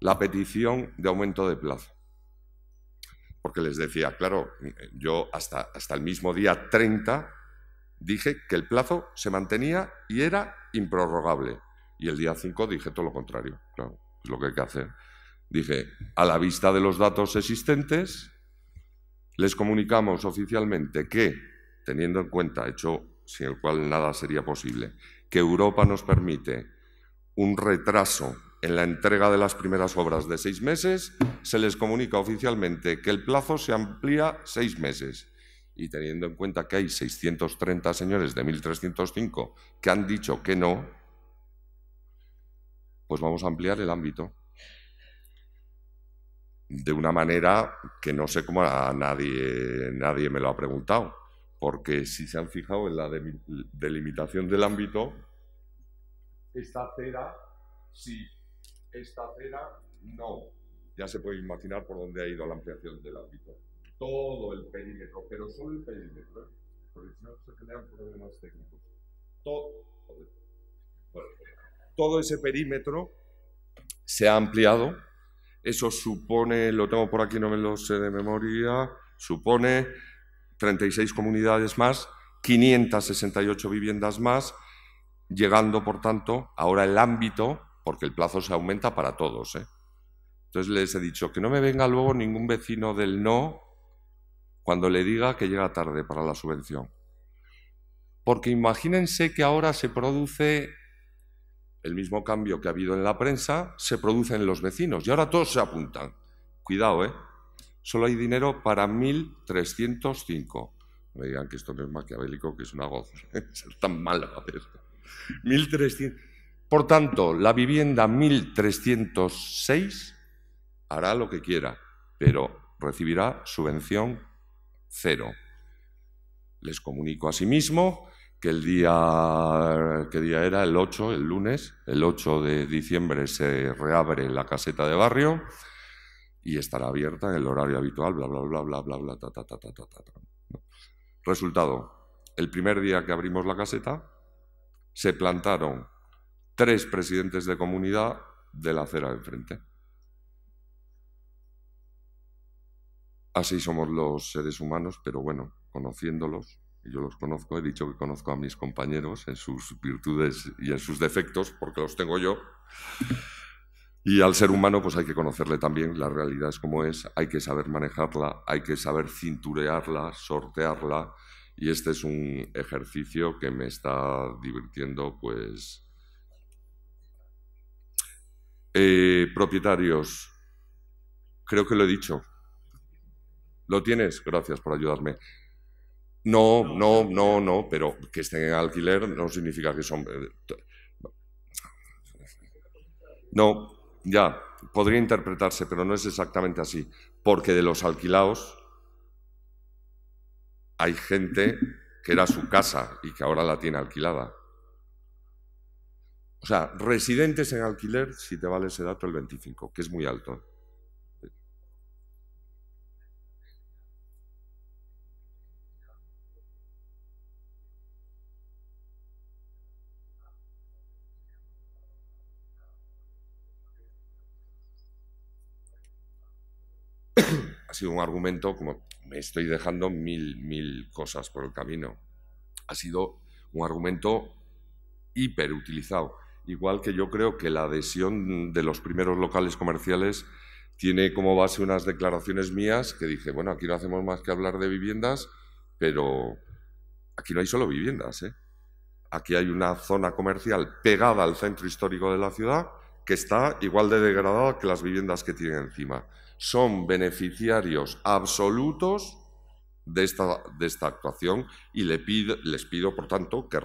la petición de aumento de plazo. Porque les decía, claro, yo hasta, hasta el mismo día 30 dije que el plazo se mantenía y era improrrogable. Y el día 5 dije todo lo contrario, claro, es lo que hay que hacer. Dije, a la vista de los datos existentes, les comunicamos oficialmente que, teniendo en cuenta, hecho sin el cual nada sería posible, que Europa nos permite un retraso en la entrega de las primeras obras de seis meses, se les comunica oficialmente que el plazo se amplía seis meses. Y teniendo en cuenta que hay 630 señores de 1.305 que han dicho que no, pues vamos a ampliar el ámbito de una manera que no sé cómo a nadie, nadie me lo ha preguntado porque si se han fijado en la delimitación del ámbito, esta cera, sí, esta cera, no. Ya se puede imaginar por dónde ha ido la ampliación del ámbito. Todo el perímetro, pero solo el perímetro, ¿eh? porque si no se generan problemas técnicos. todo ese perímetro se ha ampliado. Eso supone, lo tengo por aquí, no me lo sé de memoria, supone 36 comunidades más, 568 viviendas más, llegando, por tanto, ahora el ámbito, porque el plazo se aumenta para todos. ¿eh? Entonces les he dicho que no me venga luego ningún vecino del no cuando le diga que llega tarde para la subvención. Porque imagínense que ahora se produce el mismo cambio que ha habido en la prensa, se produce en los vecinos y ahora todos se apuntan. Cuidado, ¿eh? solo hay dinero para 1.305. No me digan que esto no es maquiavélico, que es una goza. Es tan mala a ver. 1.300. Por tanto, la vivienda 1.306 hará lo que quiera, pero recibirá subvención cero. Les comunico a sí mismo que el día, ¿qué día era? El 8, el lunes, el 8 de diciembre se reabre la caseta de barrio y estará abierta en el horario habitual, bla, bla, bla, bla, bla, bla, ta, ta, ta, ta, ta, Resultado, el primer día que abrimos la caseta, se plantaron tres presidentes de comunidad de la acera de enfrente. Así somos los seres humanos, pero bueno, conociéndolos, yo los conozco, he dicho que conozco a mis compañeros en sus virtudes y en sus defectos, porque los tengo yo. Y al ser humano pues hay que conocerle también, la realidad es como es, hay que saber manejarla, hay que saber cinturearla, sortearla y este es un ejercicio que me está divirtiendo pues... Eh, propietarios, creo que lo he dicho. ¿Lo tienes? Gracias por ayudarme. No, no, no, no, pero que estén en alquiler no significa que son... Eh, no, ya, podría interpretarse, pero no es exactamente así. Porque de los alquilados hay gente que era su casa y que ahora la tiene alquilada. O sea, residentes en alquiler, si te vale ese dato, el 25, que es muy alto. un argumento como me estoy dejando mil, mil cosas por el camino. Ha sido un argumento hiperutilizado. Igual que yo creo que la adhesión de los primeros locales comerciales tiene como base unas declaraciones mías que dije, bueno, aquí no hacemos más que hablar de viviendas, pero aquí no hay solo viviendas. ¿eh? Aquí hay una zona comercial pegada al centro histórico de la ciudad que está igual de degradada que las viviendas que tiene encima son beneficiarios absolutos de esta, de esta actuación y le pido, les pido, por tanto, que,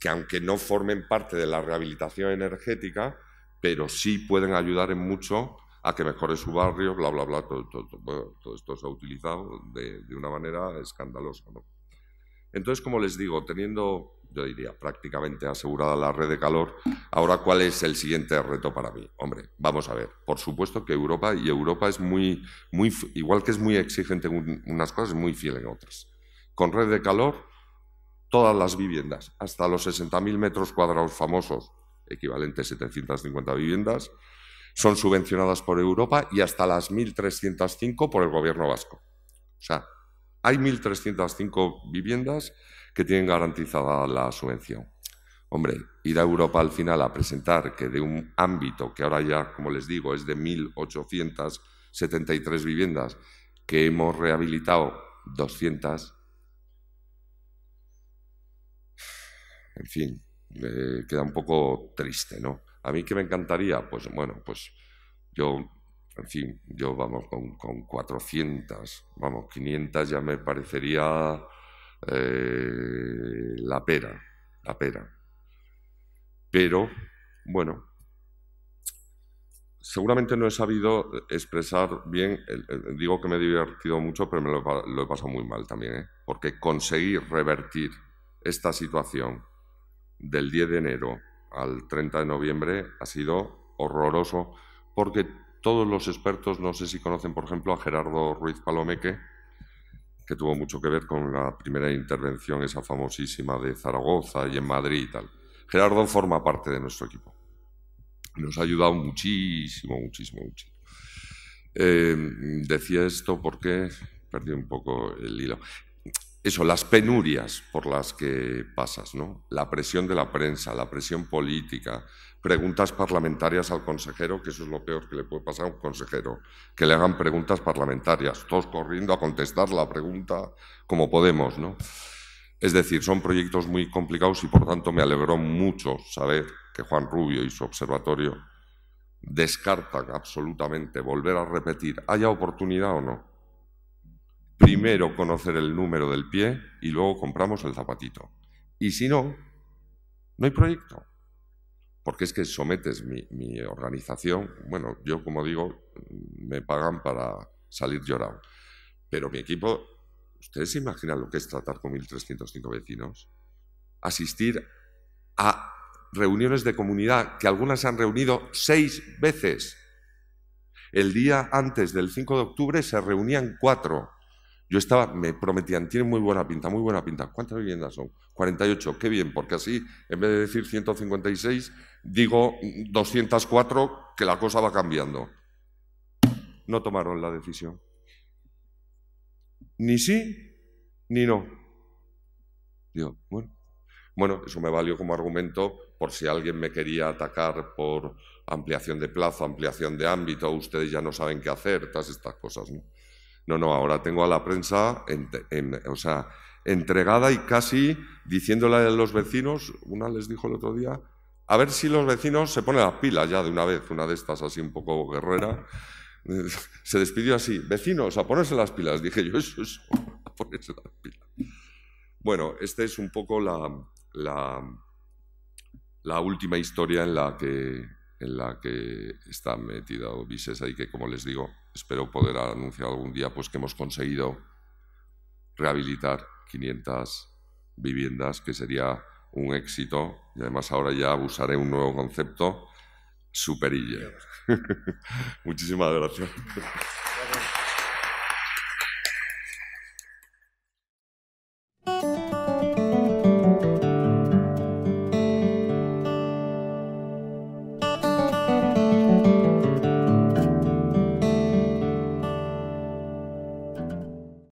que aunque no formen parte de la rehabilitación energética, pero sí pueden ayudar en mucho a que mejore su barrio, bla, bla, bla. Todo, todo, todo, esto se ha utilizado de, de una manera escandalosa. ¿no? Entonces, como les digo, teniendo, yo diría, prácticamente asegurada la red de calor, ahora cuál es el siguiente reto para mí. Hombre, vamos a ver. Por supuesto que Europa, y Europa es muy, muy igual que es muy exigente en unas cosas, es muy fiel en otras. Con red de calor, todas las viviendas, hasta los 60.000 metros cuadrados famosos, equivalente a 750 viviendas, son subvencionadas por Europa y hasta las 1.305 por el gobierno vasco. O sea, hay 1.305 viviendas que tienen garantizada la subvención. Hombre, ir a Europa al final a presentar que de un ámbito que ahora ya, como les digo, es de 1.873 viviendas que hemos rehabilitado 200. En fin, me queda un poco triste, ¿no? A mí que me encantaría, pues bueno, pues yo en fin, yo vamos con, 400, vamos, 500 ya me parecería eh, la pera, la pera. Pero, bueno, seguramente no he sabido expresar bien, digo que me he divertido mucho, pero me lo, he pasado muy mal también, ¿eh? porque conseguir revertir esta situación del 10 de enero al 30 de noviembre ha sido horroroso, porque todos los expertos, no sé si conocen, por ejemplo, a Gerardo Ruiz Palomeque, que tuvo mucho que ver con la primera intervención, esa famosísima de Zaragoza y en Madrid y tal. Gerardo forma parte de nuestro equipo. Nos ha ayudado muchísimo, muchísimo, muchísimo. Eh, decía esto porque perdí un poco el hilo. Eso, las penurias por las que pasas, ¿no? La presión de la prensa, la presión política, preguntas parlamentarias al consejero, que eso es lo peor que le puede pasar a un consejero, que le hagan preguntas parlamentarias, todos corriendo a contestar la pregunta como podemos, ¿no? Es decir, son proyectos muy complicados y por tanto me alegró mucho saber que Juan Rubio y su observatorio descartan absolutamente volver a repetir, haya oportunidad o no. Primero conocer el número del pie y luego compramos el zapatito. Y si no, no hay proyecto porque es que sometes mi, organización, bueno, yo como digo, me pagan para salir llorado, pero mi equipo, ¿ustedes imaginan lo que es tratar con 1.305 vecinos? Asistir a reuniones de comunidad que algunas se han reunido seis veces. El día antes del 5 de octubre se reunían cuatro yo estaba, me prometían, tiene muy buena pinta, muy buena pinta. ¿Cuántas viviendas son? 48, qué bien, porque así, en vez de decir 156, digo 204, que la cosa va cambiando. No tomaron la decisión. Ni sí, ni no. Digo, bueno. Bueno, eso me valió como argumento por si alguien me quería atacar por ampliación de plazo, ampliación de ámbito, ustedes ya no saben qué hacer, todas estas cosas, ¿no? No, no, ahora tengo a la prensa o sea, entregada y casi diciéndole a los vecinos, una les dijo el otro día, a ver si los vecinos se ponen las pilas ya de una vez, una de estas así un poco guerrera. Se despidió así, vecinos, a ponerse las pilas. Dije yo, eso, eso, a ponerse las pilas. Bueno, esta es un poco la, la, última historia en la que, en la que está metida Vises ahí, que como les digo, espero poder anunciar algún día pues que hemos conseguido rehabilitar 500 viviendas, que sería un éxito. Y además ahora ya usaré un nuevo concepto, superilla. Muchísimas gracias.